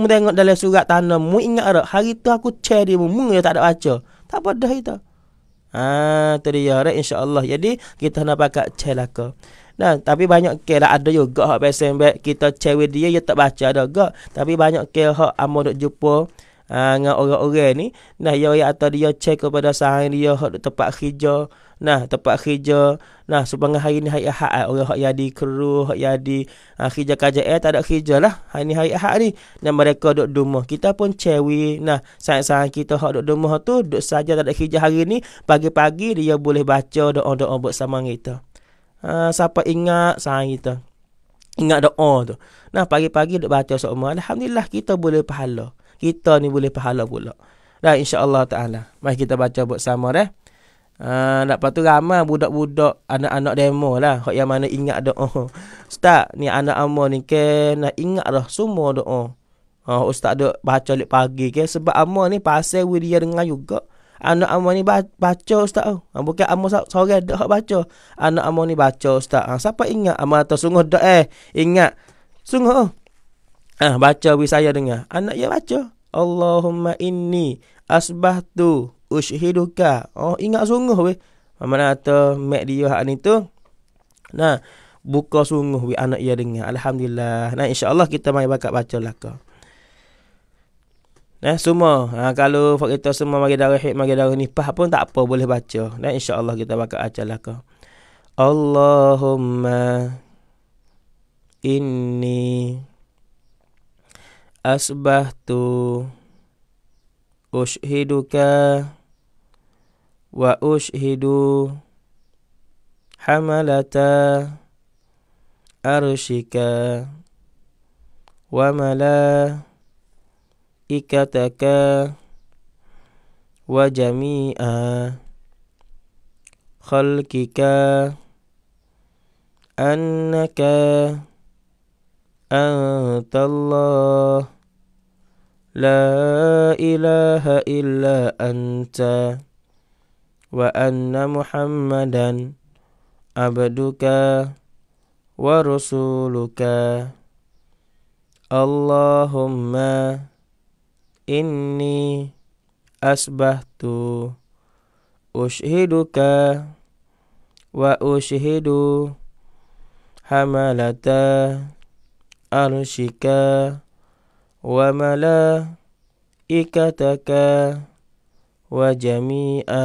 mu tengok dalam surat tanah mu ingat tak hari tu aku share dia mu yang tak ada baca tak apa dah itu ah tu dia right? insyaallah jadi kita nak pakai share lah ke Nah, tapi banyak ke lah ada juga hak pesen baik kita cewek dia dia tak baca ada juga. Tapi banyak ke hak amo nak jumpa ah, dengan orang-orang ni. Nah, dia atau dia cek kepada sahabat dia hak tempat hijau nah tempat kerja nah sebangah hari ni hari Ahad ah orang hak jadi kru hak jadi ha, kerja kerja eh tak ada kerja lah hari ni hari Ahad ni dan mereka duk duma kita pun cewi nah sangat-sangat kita hak duk duma tu duduk saja tak ada kerja hari ni pagi-pagi dia boleh baca doa-doa buat sama kita ha, siapa ingat sang kita ingat doa tu nah pagi-pagi duk baca semua alhamdulillah kita boleh pahala kita ni boleh pahala pula dan insya-Allah taala mari kita baca buat sama deh lepas ah, tu ramai budak-budak anak-anak demo lah. Hak yang mana ingat doa. Ustaz, ni anak amal ni ke nak ingat lah semua doa. Uh, ah, ustaz duk baca lep pagi ke sebab amal ni pasal wiria dengan juga. Anak amal ah, ni baca ustaz tau. Oh. Bukan amal sore dah baca. Anak amal ni baca ustaz. Ha, siapa ingat amal tu sungguh dah eh. Ingat. Sungguh. Oh. baca wiria saya dengar. Anak dia baca. Allahumma inni tu ushiduka. Oh, ingat sungguh we. Mana kata mak dia hak ni tu. Nah, buka sungguh we anak dia dengar. Alhamdulillah. Nah, insya-Allah kita mai bakat baca laka. Nah, semua. Ha, kalau fak kita semua bagi darah hik, bagi darah nifah pun tak apa boleh baca. Nah, insya-Allah kita bakat baca laka. Allahumma inni asbahtu ushiduka. وأشهدوا حملة أرشك وملائكتك وجميع خلقك أنك أنت الله لا إله إلا أنت wa anna muhammadan abduka wa rasuluka Allahumma inni asbahtu ushiduka wa ushidu hamalata arshika wa malaikataka wa jami'a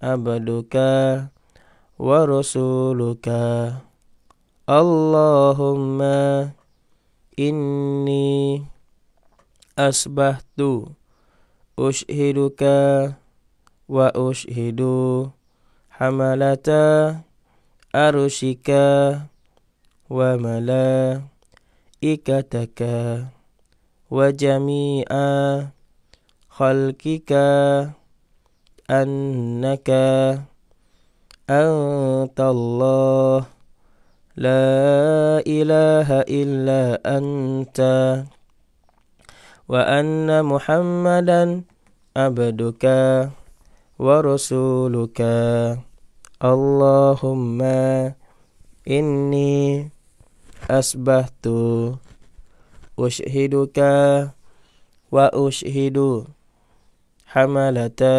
عبدك ورسولك اللهم إني أصبحت أشهدك وأشهد حملة أرشك وملائكتك وجميع خلقك أنك أنت الله لا إله إلا أنت وأن محمدا عبدك ورسولك اللهم إني أسبحت أشهدك وأشهد حملتا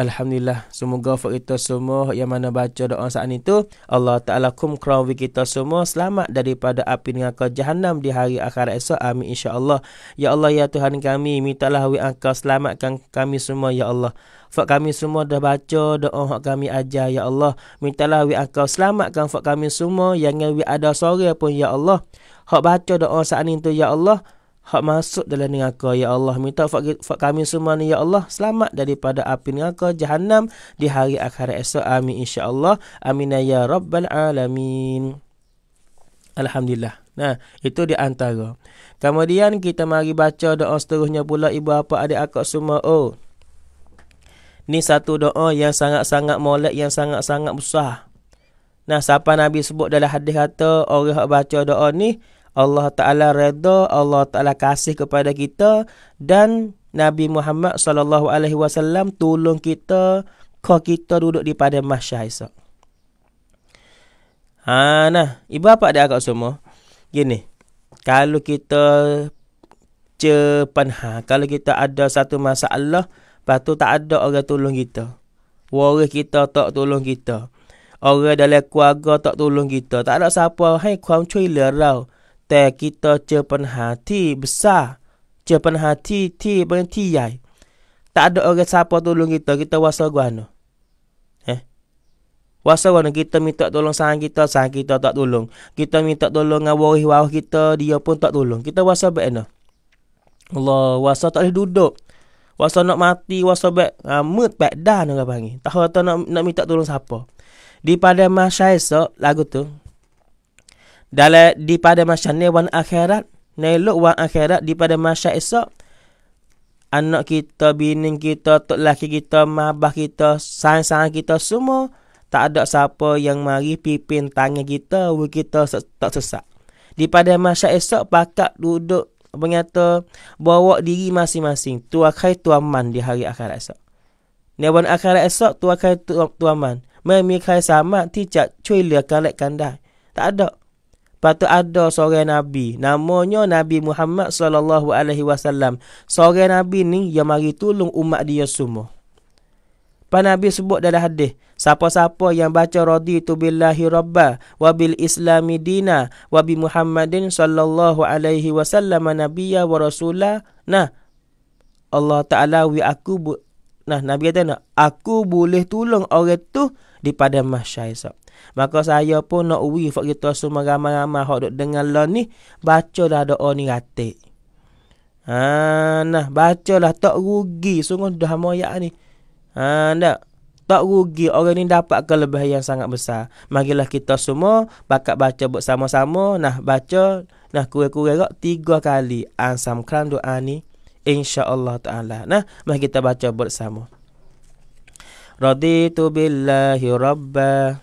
Alhamdulillah Semoga for kita semua Yang mana baca doa saat itu Allah Ta'ala kum krawi kita semua Selamat daripada api dengan kau jahannam Di hari akhirat esok Amin Insya Allah. Ya Allah ya Tuhan kami Mintalah wi engkau selamatkan kami semua Ya Allah Fak kami semua dah baca doa hak kami ajar ya Allah. Mintalah wi engkau selamatkan fak kami semua yang wi ada sore pun ya Allah. Hak baca doa saat itu ya Allah hak masuk dalam neraka ya Allah minta fak kami semua ni ya Allah selamat daripada api neraka Jahannam di hari akhirat esok amin insyaallah amin ya rabbal alamin alhamdulillah nah itu di antara kemudian kita mari baca doa seterusnya pula ibu apa adik akak semua oh ni satu doa yang sangat-sangat molek yang sangat-sangat besar nah siapa nabi sebut dalam hadis kata orang yang baca doa ni Allah Ta'ala reda, Allah Ta'ala kasih kepada kita dan Nabi Muhammad sallallahu alaihi wasallam tolong kita ko kita duduk di padang mahsyar esok. Ha nah, ibu bapa ada agak semua? Gini. Kalau kita cepan ha, kalau kita ada satu masalah, patu tak ada orang tolong kita. Waris kita tak tolong kita. Orang dalam keluarga tak tolong kita. Tak ada siapa hai kau cuy lerau. แต่กิตเจอปัญหาที่บซาเจอปัญหาที่ที่บางที่ใหญ่ tak ada orang siapa tolong kita kita wasa guano eh kita minta tolong sang kita sang kita tak tolong kita minta tolong dengan waris kita dia pun tak tolong kita wasa bena Allah duduk wasa nak mati wasa amut uh, bek dan tak tahu nak nak minta tolong siapa di pada masa esok lagu tu dalam di pada masa ni wan akhirat ni lu wan akhirat di pada masa esok anak kita bini kita tok laki kita mabah kita sayang-sayang kita semua tak ada siapa yang mari pipin tangan kita we kita tak sesak di pada masa esok pakak duduk mengata bawa diri masing-masing tu akhir tu aman di hari akhirat esok ni wan akhirat esok tu akhir tu, tu aman memikai sama tidak cuy lekalek kandai tak ada Patut ada seorang nabi namanya Nabi Muhammad saw. alaihi Seorang nabi ni yang mari tolong umat dia semua. Pa nabi sebut dalam hadis, siapa-siapa yang baca radhi tu billahi rabba wa bil islami dina wa bi Muhammadin sallallahu alaihi wasallam nabiyya wa rasula. Nah, Allah Taala wi aku bu- nah nabi kata nah, aku boleh tolong orang tu di padang mahsyar esok. Maka saya pun nak uwi Fak kita semua ramai-ramai Hak duk dengar lah ni Baca dah doa ni ratik ha, Nah baca lah Tak rugi Sungguh dah moyak ni ha, Nak tak rugi orang ni dapat kelebihan yang sangat besar. Marilah kita semua bakat baca bersama-sama. Nah, baca nah kurang-kurang rak tiga kali ansam kram doa ni insya-Allah taala. Nah, mari kita baca bersama. Raditu billahi rabbah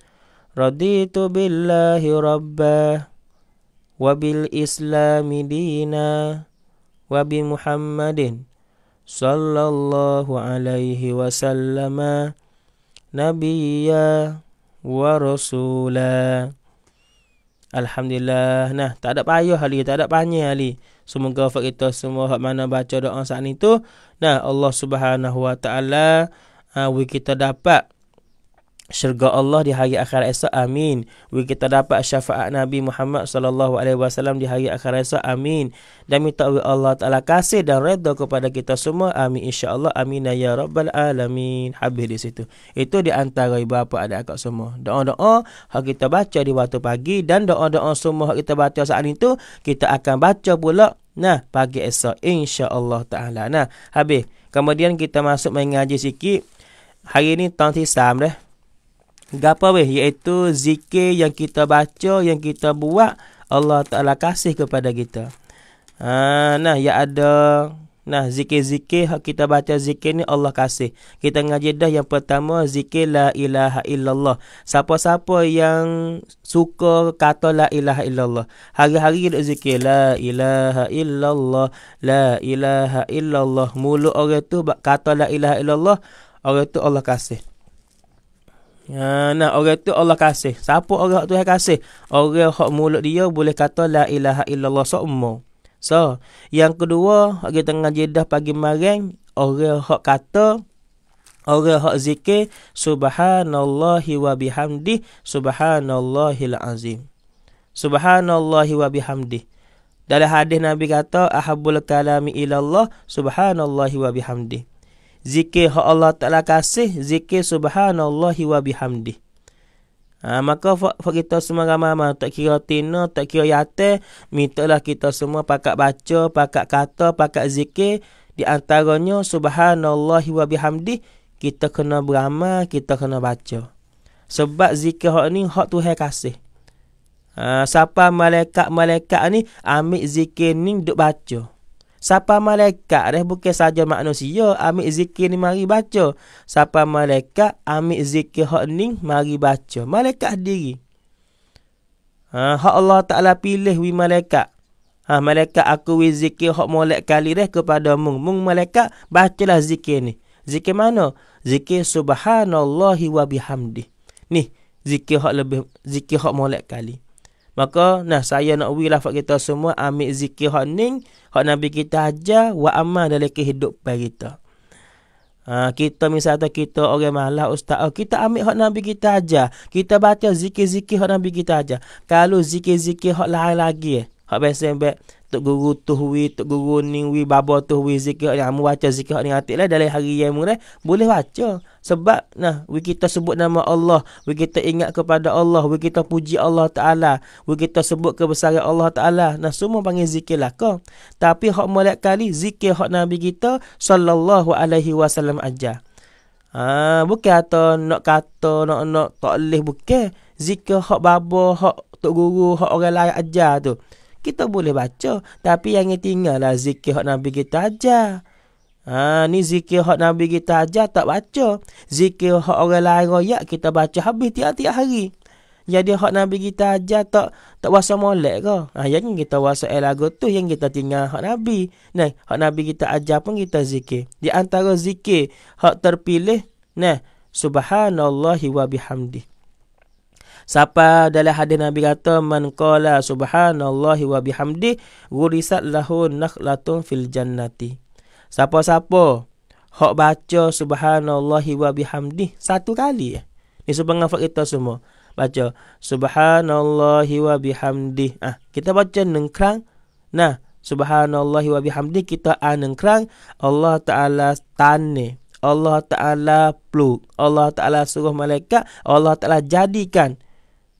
رضيت بالله ربا وبالإسلام دينا Muhammadin, sallallahu alaihi wasallama, وسلم wa Rasulah. Alhamdulillah. Nah, tak ada payah Ali, tak ada panjang Ali. Semoga fak kita semua hak mana baca doa saat itu, nah Allah Subhanahu Wa Taala uh, kita dapat syurga Allah di hari akhirat esok amin we kita dapat syafaat Nabi Muhammad sallallahu alaihi wasallam di hari akhirat esok amin dan minta we Allah taala kasih dan redha kepada kita semua amin insyaallah amin ya rabbal alamin habis di situ itu di antara beberapa ada akak semua doa-doa hak kita baca di waktu pagi dan doa-doa semua hak kita baca saat itu kita akan baca pula nah pagi esok insyaallah taala nah habis kemudian kita masuk mengaji sikit hari ini tahun sisam dah Gapa weh? Iaitu zikir yang kita baca, yang kita buat. Allah Ta'ala kasih kepada kita. Ha, nah, ya ada... Nah, zikir-zikir kita baca zikir ni Allah kasih. Kita ngaji dah yang pertama zikir la ilaha illallah. Siapa-siapa yang suka kata la ilaha illallah. Hari-hari duk zikir la ilaha illallah, la ilaha illallah. Mulu orang tu kata la ilaha illallah, orang tu Allah kasih. Ha, nah orang tu Allah kasih. Siapa orang tu yang kasih? Orang hak mulut dia boleh kata la ilaha illallah semua. So, yang kedua, kita tengah jedah pagi marang, orang hak kata Orang hak zikir subhanallahi wa bihamdi subhanallahil azim. Subhanallahi wa bihamdi. Dalam hadis Nabi kata ahabul kalami ilallah. Allah subhanallahi wa bihamdi zikir ha Allah Taala kasih zikir subhanallah wa bihamdi ha, maka fak kita semua ramai-ramai tak kira tina tak kira yate mintalah kita semua pakak baca pakak kata pakak zikir di antaranya subhanallah wa bihamdi kita kena beramal kita kena baca sebab zikir hak ni hak Tuhan kasih ha, siapa malaikat-malaikat ni ambil zikir ni duk baca Siapa malaikat dah bukan saja manusia ambil zikir ni mari baca. Siapa malaikat ambil zikir hak ni mari baca. Malaikat diri. Ha, hak Allah Ta'ala pilih wi malaikat. Ha, malaikat aku wi zikir hak molek kali dah kepada mung. Mung malaikat bacalah zikir ni. Zikir mana? Zikir subhanallahi wa bihamdi. Ni zikir hak lebih zikir hak molek kali. Maka nah saya nak wi lafaz kita semua ambil zikir hak ning hak nabi kita aja, wa amal dalam kehidupan kita. Ha, kita misalnya kita orang malas ustaz oh, kita ambil hak nabi kita aja, kita baca zikir-zikir hak nabi kita aja. kalau zikir-zikir hak lain lagi eh, hak biasa yang Tok Guru Tuhwi, Tok Guru Niwi, Baba Tuhwi, Zikir ni, Amu baca Zikir ni hati lah dalam hari yang murah, boleh baca. Sebab nah, we kita sebut nama Allah, we kita ingat kepada Allah, we kita puji Allah Ta'ala, we kita sebut kebesaran Allah Ta'ala. Nah, semua panggil zikir lah kau. Tapi hak mulai kali, zikir hak Nabi kita, Sallallahu Alaihi Wasallam aja. Ah, bukan atau nak kata, nak nak, tak boleh bukan. Zikir hak babo, hak tok guru, hak orang lain aja tu kita boleh baca tapi yang ingin tinggallah zikir hak nabi kita aja ha ni zikir hak nabi kita aja tak baca zikir hak orang lain royak kita baca habis tiap-tiap hari jadi hak nabi kita aja tak tak wasa molek ke ha yang kita wasa lagu tu yang kita tinggal hak nabi nah hak nabi kita aja pun kita zikir di antara zikir hak terpilih nah Subhanallah wa bihamdihi Sapa dalam hadis Nabi kata man qala subhanallahi wa bihamdi gurisat lahu nakhlatun fil jannati. sapa, siapa hok baca subhanallahi wa bihamdi satu kali. Ni sebab fak kita semua. Baca subhanallahi wa bihamdi. Ah, kita baca nengkrang. Nah, subhanallahi wa bihamdi kita anengkrang ah Allah taala tane, Allah Ta'ala peluk. Allah Ta'ala suruh malaikat. Allah Ta'ala jadikan.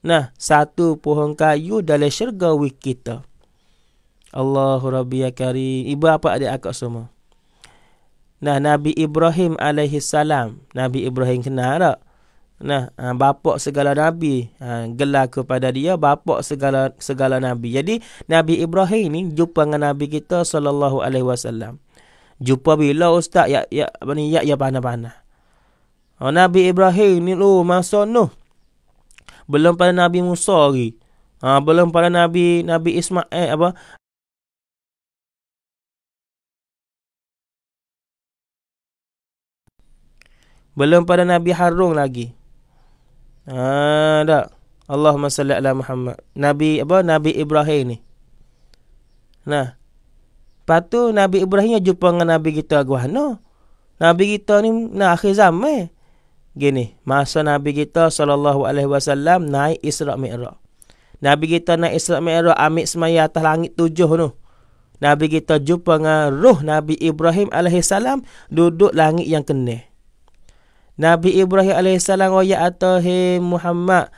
Nah, satu pohon kayu dalam syurga wik kita. Allahu Rabbi ya Karim. Ibu apa adik akak semua? Nah, Nabi Ibrahim alaihi salam. Nabi Ibrahim kenal tak? Nah, ah, bapak segala Nabi. Ah, gelar kepada dia, bapak segala segala Nabi. Jadi, Nabi Ibrahim ni jumpa dengan Nabi kita sallallahu alaihi wasallam. Jumpa bila ustaz ya ya apa ni ya ya panah-panah. Oh, Nabi Ibrahim ni lu oh, masa Nuh belum pada Nabi Musa lagi. Ha, belum pada Nabi Nabi Ismail eh, apa? Belum pada Nabi Harun lagi. Ha, tak. Allahumma salli ala Muhammad. Nabi apa? Nabi Ibrahim ni. Nah. patu Nabi Ibrahim jumpa dengan Nabi kita no Nabi kita ni nak akhir zaman. Eh gini masa nabi kita sallallahu alaihi wasallam naik Isra Mikraj nabi kita naik Isra Mikraj ambil semaya atas langit tujuh tu nabi kita jumpa dengan roh nabi Ibrahim alaihi salam duduk langit yang kene nabi Ibrahim alaihi salam royak atas Muhammad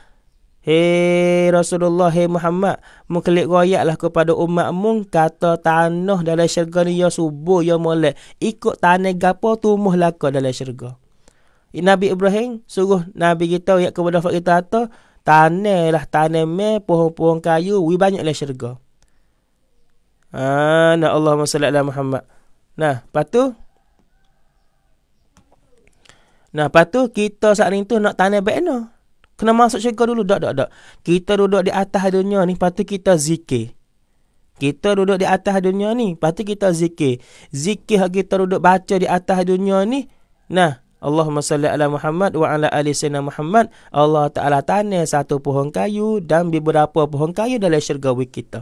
Hei Rasulullah, hei Muhammad Mengkelip royaklah kepada umatmu Kata tanah dalam syurga ni Ya subuh, ya molek Ikut tanah gapa tumuh laka dalam syurga Nabi Ibrahim suruh Nabi kita ayat kepada Fak kita kata, tanilah tanam me pohon-pohon kayu wi banyaklah syurga. Ah, ha, nah Allahumma salli ala Muhammad. Nah, patu Nah, patu kita saat ni tu nak tanam bekno. Kena masuk syurga dulu dak dak dak. Kita duduk di atas dunia ni patu kita zikir. Kita duduk di atas dunia ni patu kita zikir. Zikir kita duduk baca di atas dunia ni. Nah, Allahumma salli ala Muhammad wa ala ali sayyidina Muhammad. Allah Taala tanya satu pohon kayu dan beberapa pohon kayu dalam syurga kita.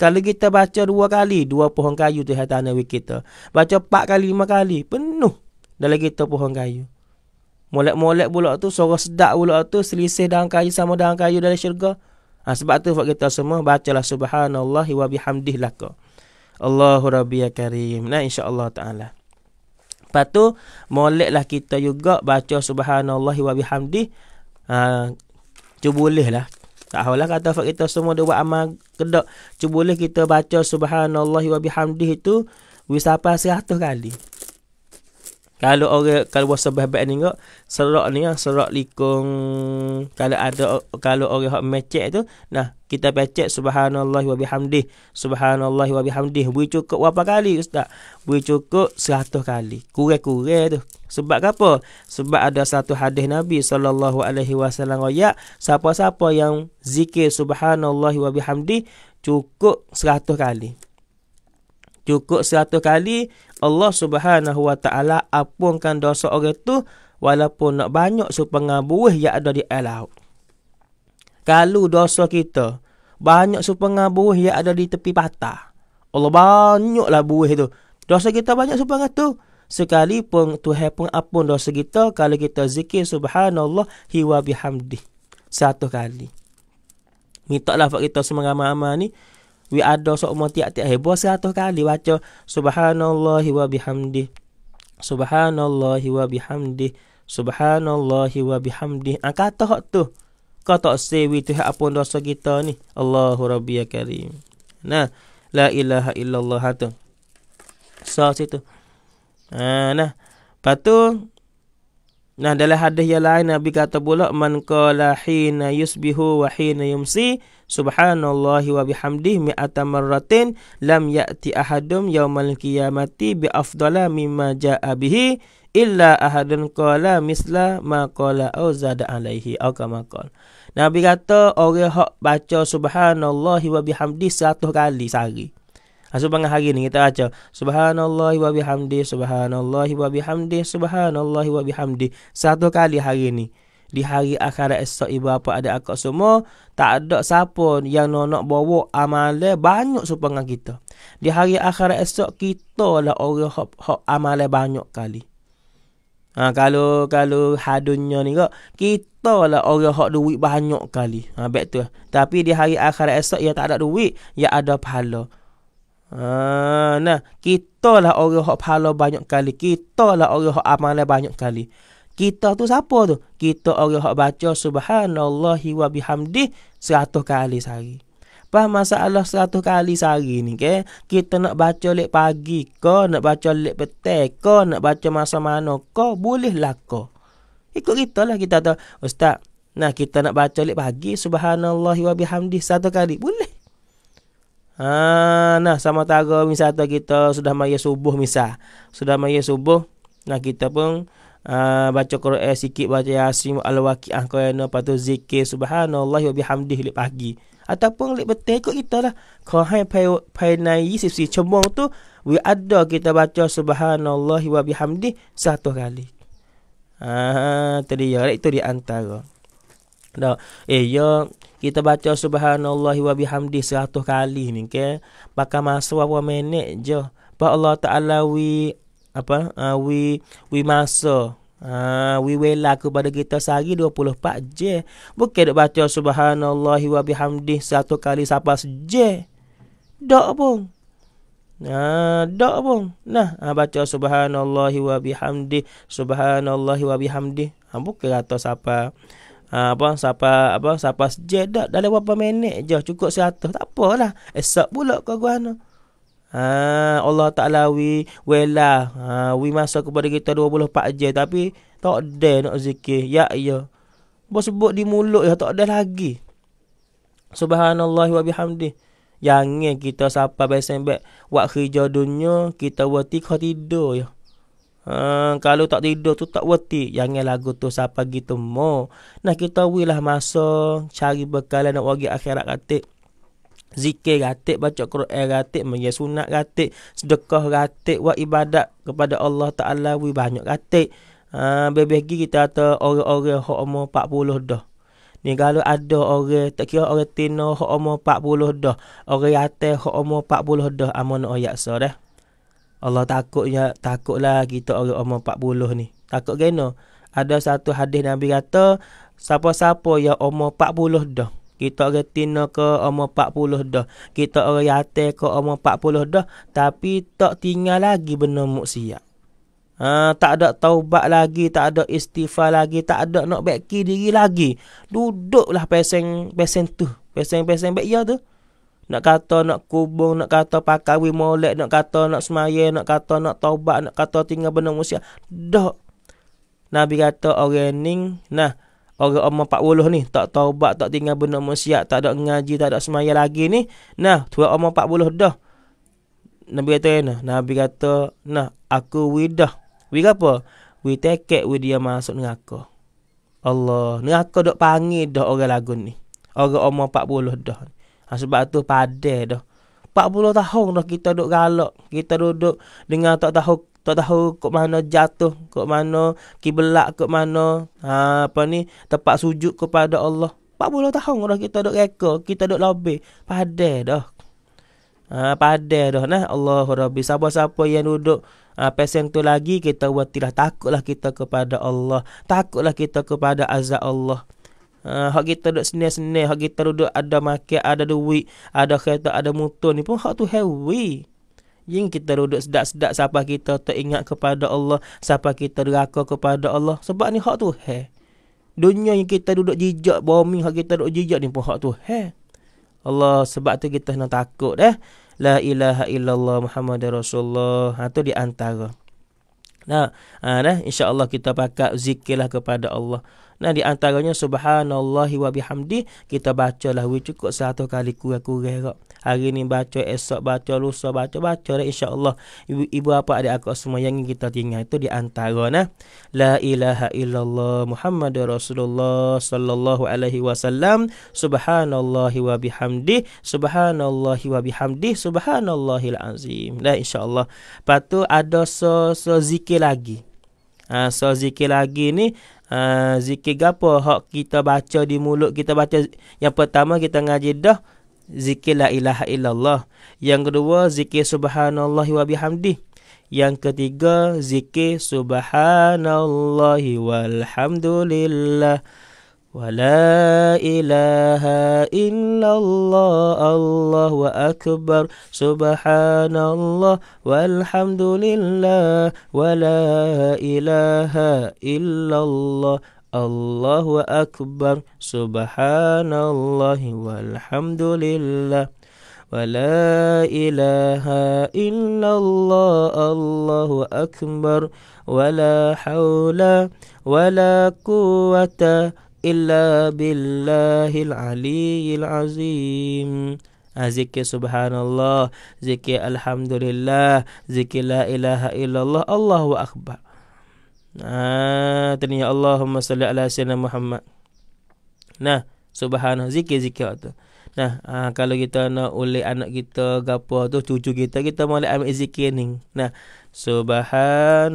Kalau kita baca dua kali, dua pohon kayu tu hatana wik kita. Baca empat kali, lima kali, penuh dalam kita pohon kayu. Molek-molek pula tu, suara sedap pula tu, selisih daun kayu sama daun kayu dalam syurga. Ha, sebab tu buat kita semua, bacalah subhanallah wa bihamdih laka. Allahu rabbiya karim. Nah, insyaAllah ta'ala. Lepas tu moleklah kita juga baca subhanallah wa bihamdi. Ha cubulihlah. Tak haulah kata fak kita semua dia buat amal kedak. boleh kita baca subhanallah wa bihamdi itu wisapa 100 kali. Kalau orang kalau buat sebah ni kok, serok ni ah, serok likung. Kalau ada kalau orang hak mecek tu, nah kita pecek subhanallah wa bihamdih. Subhanallah wa bihamdih. Bui cukup berapa kali ustaz? Bui cukup 100 kali. Kurang-kurang tu. Sebab apa? Sebab ada satu hadis Nabi sallallahu alaihi wasallam ya, siapa-siapa yang zikir subhanallah wa bihamdih cukup 100 kali. Cukup satu kali Allah Subhanahu Wa Taala apungkan dosa orang itu, walaupun nak banyak supengabuih yang ada di air Kalau dosa kita banyak supengabuih yang ada di tepi patah. Allah banyaklah buih itu. Dosa kita banyak supengabuih tu. sekali pun tu hepun apun dosa kita kalau kita zikir subhanallah hiwa bihamdi satu kali. Mintaklah buat kita semangat amal ni wi ada sok mo tiak-tiak heboh satu kali baca subhanallah wa bihamdi subhanallah wa bihamdi subhanallah wa bihamdi angkat ah, hok tu kau tak sewi tu hak apun dosa kita ni Allahu rabbi ya karim nah la ilaha illallah tu so situ ah nah patu Nah dalam hadis yang lain Nabi kata pula man qala hina yusbihu wa hina yumsi subhanallahi wa bihamdihi mi'ata marratin lam ya'ti ahadum yaumal qiyamati bi afdala mimma ja'a bihi illa ahadun qala misla ma qala au zada alaihi au kama Nabi kata orang hok baca subhanallahi wa bihamdihi 100 kali sehari. Asupang ah, hari ni kita baca Subhanallah wa bihamdi Subhanallah wa bihamdi Subhanallah wa bihamdi Satu kali hari ni di hari akhirat esok ibu apa ada akak semua tak ada siapa yang nak nak bawa amale banyak supaya kita di hari akhirat esok kita lah orang hop hop amale banyak kali ha, kalau kalau hadunya ni kok kita lah orang hop duit banyak kali ha, ah, betul tapi di hari akhirat esok ia ya tak ada duit ia ya ada pahala Ah, nah, kita lah orang yang pahala banyak kali. Kita lah orang yang amalan banyak kali. Kita tu siapa tu? Kita orang yang baca subhanallah wa bihamdi 100 kali sehari. Pas masalah 100 kali sehari ni ke, kita nak baca lek pagi ko nak baca lek petang ko nak baca masa mana ko boleh lah ke. Ikut kita lah kita tu. Ustaz, nah kita nak baca lek pagi subhanallah wa bihamdi 100 kali. Boleh Ha, nah sama sementara misal kita sudah maya subuh misa Sudah maya subuh nah kita pun uh, baca Quran sikit baca Yasin Al-Waqiah kena lepas tu zikir subhanallah wa bihamdih lepas pagi. Ataupun lek betul ikut kita lah. Kau hai pai pai nai si si tu we ada kita baca subhanallah wa bihamdih satu kali. Ah, tadi ya itu di antara. Dah. Eh, ya yo kita baca subhanallah wa bihamdi 100 kali ni ke pakai masa apa minit je pa Allah taala wi apa uh, wi wi masa Ha, we will kepada kita sehari 24 je Bukan duk baca subhanallah wa bihamdi Satu kali siapa je Dok pun Ha, dok pun Nah, ha, baca subhanallah wa bihamdi Subhanallah wa bihamdi ha, Bukan kata sapa Ah apa siapa apa siapa sejet dah dalam beberapa minit je cukup 100 tak apalah. Esok pula kau gua ana. Ha, Allah Ta'ala wi wela ha, wi masa kepada kita 24 je tapi tak ada nak zikir ya ya bos sebut di mulut ya tak ada lagi subhanallah wa bihamdi jangan kita sampai besembek waktu kerja dunia kita wati kau tidur ya Eh, kalau tak tidur tu tak wati, Yang lagu tu siapa gitu mo. Nah kita wilah masa cari bekalan nak bagi akhirat katik. Zikir ratik, baca Quran ratik, mengenai sunat ratik, sedekah ratik, buat ibadat kepada Allah Ta'ala, wih banyak ratik. Uh, Bebeh kita kata orang-orang yang umur 40 dah. Ni kalau ada orang, tak kira orang tina yang umur 40 dah. Orang yang umur 40 dah, amun orang yaksa dah. Allah takut ya, takutlah kita orang umur 40 ni. Takut kena. Ada satu hadis Nabi kata, siapa-siapa yang umur 40 dah. Kita orang tina ke umur 40 dah. Kita orang yate ke umur 40 dah. Tapi tak tinggal lagi benda muksiat. Ha, tak ada taubat lagi, tak ada istighfar lagi, tak ada nak beki diri lagi. Duduklah pesen-pesen tu. Pesen-pesen beya tu. Nak kata nak kubung, nak kata pakawi molek, nak kata nak semaya, nak kata nak taubat, nak kata tinggal benda musia Dah. Nabi kata orang ni, nah, orang umur 40 ni tak taubat, tak tinggal benda musia tak ada ngaji, tak ada semaya lagi ni. Nah, tua umur 40 dah. Nabi kata, nah, Nabi kata, nah, aku widah. Wi apa? Wi tekek wi dia masuk neraka. Allah, aku dok panggil dah orang lagu ni. Orang umur 40 dah. Ha, sebab tu padah dah. 40 tahun dah kita duduk galak. Kita duduk dengan tak tahu tak tahu kok mana jatuh, kok mana kiblat, kok mana ha, apa ni tempat sujud kepada Allah. 40 tahun dah kita duduk reka, kita duduk lobby. Padah dah. Ha, padah dah nah Allah Rabbi. Siapa-siapa yang duduk ha, pesen tu lagi kita buat tidak takutlah kita kepada Allah. Takutlah kita kepada azab Allah. Uh, hak kita duduk senil-senil, hak kita duduk ada market, ada duit, ada kereta, ada motor Ini pun hak tu heavy. Yang kita duduk sedap-sedap siapa kita tak ingat kepada Allah, siapa kita deraka kepada Allah. Sebab ni hak tu he. Dunia yang kita duduk jijak bumi, hak kita duduk jijak ni pun hak tu he. Allah sebab tu kita nak takut dah. Eh. La ilaha illallah Muhammad Rasulullah. Ha, tu di antara. Nah, ha, nah, insya Allah kita pakai zikirlah kepada Allah. Nah di antaranya subhanallahi wa bihamdi kita bacalah wi cukup satu kali kurang-kurang kok. Hari ni baca esok baca lusa baca baca dah insyaallah. Ibu, ibu apa ada aku semua yang kita tinggal itu di antara nah. La ilaha illallah Muhammadur Rasulullah sallallahu alaihi wasallam subhanallahi wa bihamdi subhanallahi wa bihamdi subhanallahil azim. Dah insyaallah. Patu ada so, so zikir lagi. Ha, so zikir lagi ni uh, zikir gapo hak kita baca di mulut kita baca yang pertama kita ngaji dah zikir la ilaha illallah yang kedua zikir subhanallah wa bihamdi yang ketiga zikir subhanallah walhamdulillah ولا إله إلا الله الله أكبر سبحان الله والحمد لله ولا إله إلا الله الله أكبر سبحان الله والحمد لله ولا إله إلا الله الله أكبر ولا حول ولا قوة Billahi بالله العلي Azim ah, Zikir subhanallah Zikir alhamdulillah Zikir la ilaha illallah Allahu akbar Ah, Tanya Allahumma salli ala sayyidina Muhammad Nah subhanallah Zikir-zikir tu Nah ah, kalau kita nak oleh anak kita Gapa tu cucu kita Kita boleh ambil zikir ni Nah Subhanallah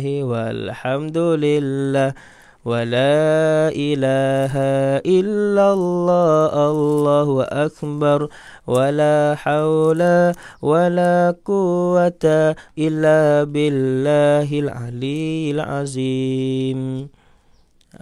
Walhamdulillah ولا إله إلا الله الله أكبر ولا حول ولا قوة إلا بالله العلي العظيم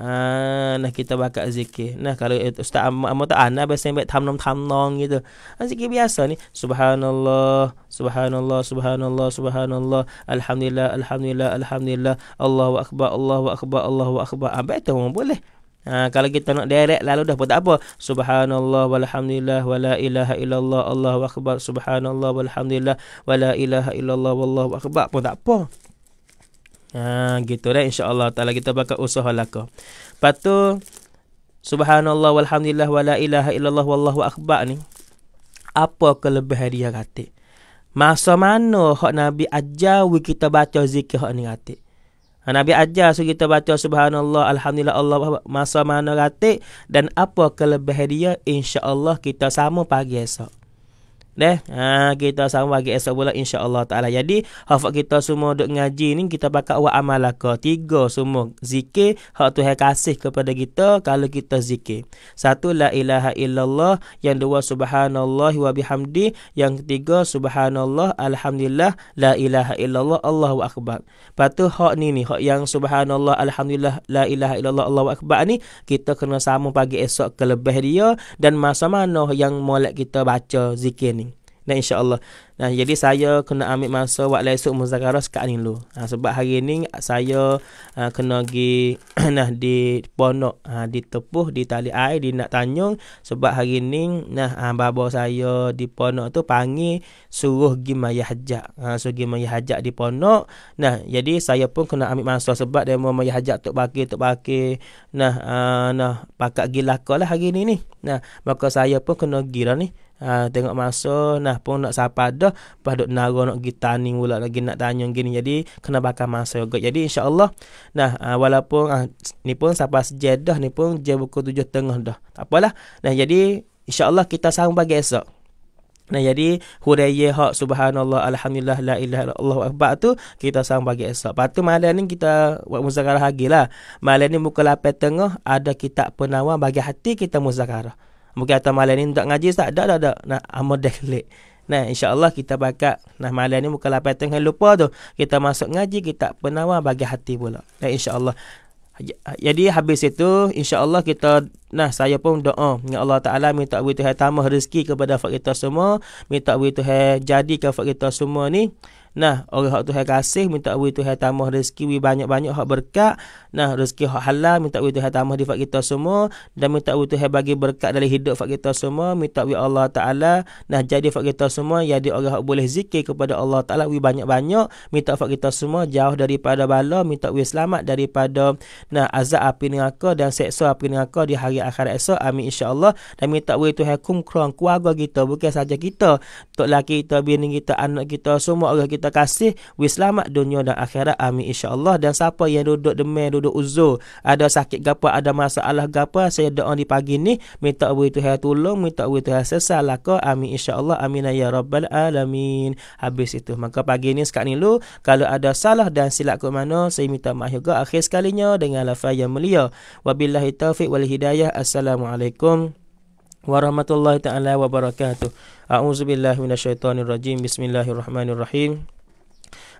Ah, nah kita bakat zikir. Nah kalau ustaz amma tak ana besen bet tamnom tamnong gitu. Ah, zikir biasa ni. Subhanallah, subhanallah, subhanallah, subhanallah. Alhamdulillah, alhamdulillah, alhamdulillah. Allahu akbar, Allahu akbar, Allahu akbar. Ah betul boleh. Ha, kalau kita nak direct lalu dah buat apa? Subhanallah walhamdulillah wala ilaha illallah Allahu akbar subhanallah walhamdulillah wala ilaha illallah wallahu akbar pun tak apa. Ha gitu dah insya-Allah taala kita bakal usaha lakah. Patu subhanallah walhamdulillah wala ilaha illallah wallahu akbar ni. Apa kelebihan dia kata? Masa mana hak Nabi ajar kita baca zikir hak ni kata? Ha, Nabi ajar so kita baca subhanallah alhamdulillah Allah masa mana ratik dan apa kelebihan dia Insya Allah kita sama pagi esok. Deh, ha, kita sama lagi esok pula insya-Allah taala. Jadi, hafaz kita semua duk ngaji ni kita pakai buat amalah Tiga semua zikir hak Tuhan kasih kepada kita kalau kita zikir. Satu la ilaha illallah, yang dua subhanallah wa bihamdi, yang ketiga subhanallah alhamdulillah la ilaha illallah Allahu akbar. Patu hak ni ni, hak yang subhanallah alhamdulillah la ilaha illallah Allahu akbar ni kita kena sama pagi esok kelebih dia dan masa mana yang molek kita baca zikir ni. Dan insyaAllah nah, Jadi saya kena ambil masa Wak Laisuk Muzakarah sekat ni dulu Nah Sebab hari ni saya ha, kena pergi nah, Di Ponok ha, ah, Di Tepuh, di Tali Air, di Nak Tanjung Sebab hari ni nah, ha, ah, Baba saya di Ponok tu panggil Suruh Gimaya Hajak ha, Suruh Gimaya Hajak di Ponok Nah, Jadi saya pun kena ambil masa Sebab dia mau Maya Hajak Tok Bakir, Tok Bakir Nah, ha, nah Pakat lah hari ni ni Nah, Maka saya pun kena gila ni Ha, tengok masa nah pun nak sapa dah paduk naga nak pergi tanning pula lagi nak tanya gini jadi kena bakar masa juga jadi insyaallah nah ha, walaupun ha, ni pun sapa sejadah ni pun je buku tujuh tengah dah tak apalah nah jadi insyaallah kita sambung bagi esok Nah jadi huraya hak subhanallah alhamdulillah la ilaha illallah akbar tu kita sambung bagi esok. Patu malam ni kita buat muzakarah lagi lah. Malam ni muka 8 tengah ada kitab penawar bagi hati kita muzakarah. Mungkin atas malam ni tak ngaji tak? Tak, tak, tak. Nah, amal dah kelek. Nah, insyaAllah kita bakat. Nah, malam ni muka lapan tengah lupa tu. Kita masuk ngaji, kita penawa bagi hati pula. Nah, insyaAllah. Ha, jadi habis itu insyaallah kita nah saya pun doa ya Allah Taala minta wi tuhan tambah rezeki kepada fak semua minta wi tuhan jadikan fak kita semua ni Nah, orang hak Tuhan kasih minta we Tuhan tambah rezeki we banyak-banyak hak berkat. Nah, rezeki hak halal minta we Tuhan tambah di fak kita semua dan minta we Tuhan bagi berkat dalam hidup fak kita semua. Minta we Allah Taala nah jadi fak kita semua jadi orang hak boleh zikir kepada Allah Taala we banyak-banyak. Minta fak kita semua jauh daripada bala, minta we selamat daripada nah azab api neraka dan seksa api neraka di hari akhir esok. Amin insya-Allah. Dan minta we Tuhan kumkrong keluarga kita bukan saja kita, tok laki kita, bini kita, anak kita, semua orang kita kita kasih we selamat dunia dan akhirat amin insyaallah dan siapa yang duduk demen duduk uzur ada sakit gapa, ada masalah gapa. saya doa di pagi ni minta Abu Tuhan tolong minta Abu Tuhan sesal lah ko amin insyaallah amin ya rabbal alamin habis itu maka pagi ni sekak ni lu kalau ada salah dan silap ke mana saya minta maaf juga akhir sekalinya dengan lafaz yang mulia wabillahi taufik wal hidayah Assalamualaikum warahmatullahi taala wabarakatuh. A'udzubillahi rajim. Bismillahirrahmanirrahim.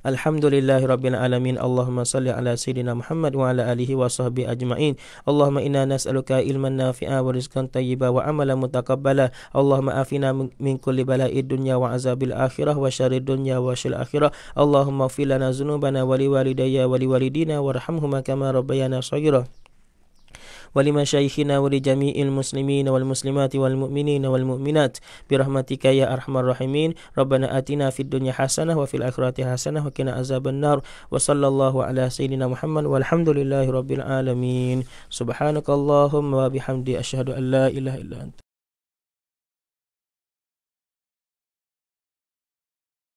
Alhamdulillahi Rabbil Alamin Allahumma salli ala Sayyidina Muhammad wa ala alihi wa sahbihi ajma'in Allahumma inna nas'aluka ilman nafi'a wa rizkan tayyiba wa amala mutakabbala Allahumma afina min kulli balai dunya wa azabil akhirah wa syarid dunya wa syil akhirah Allahumma fi lana zunubana wa liwalidayya walidina liwalidina wa kama rabbayana sayyirah ولمشايخنا ولجميع المسلمين والمسلمات والمؤمنين والمؤمنات برحمتك يا أرحم الراحمين ربنا آتنا في الدنيا حسنة وفي الآخرة حسنة وكنا عذاب النار وصلى الله على سيدنا محمد والحمد لله رب العالمين سبحانك اللهم وبحمدك أشهد أن لا إله إلا أنت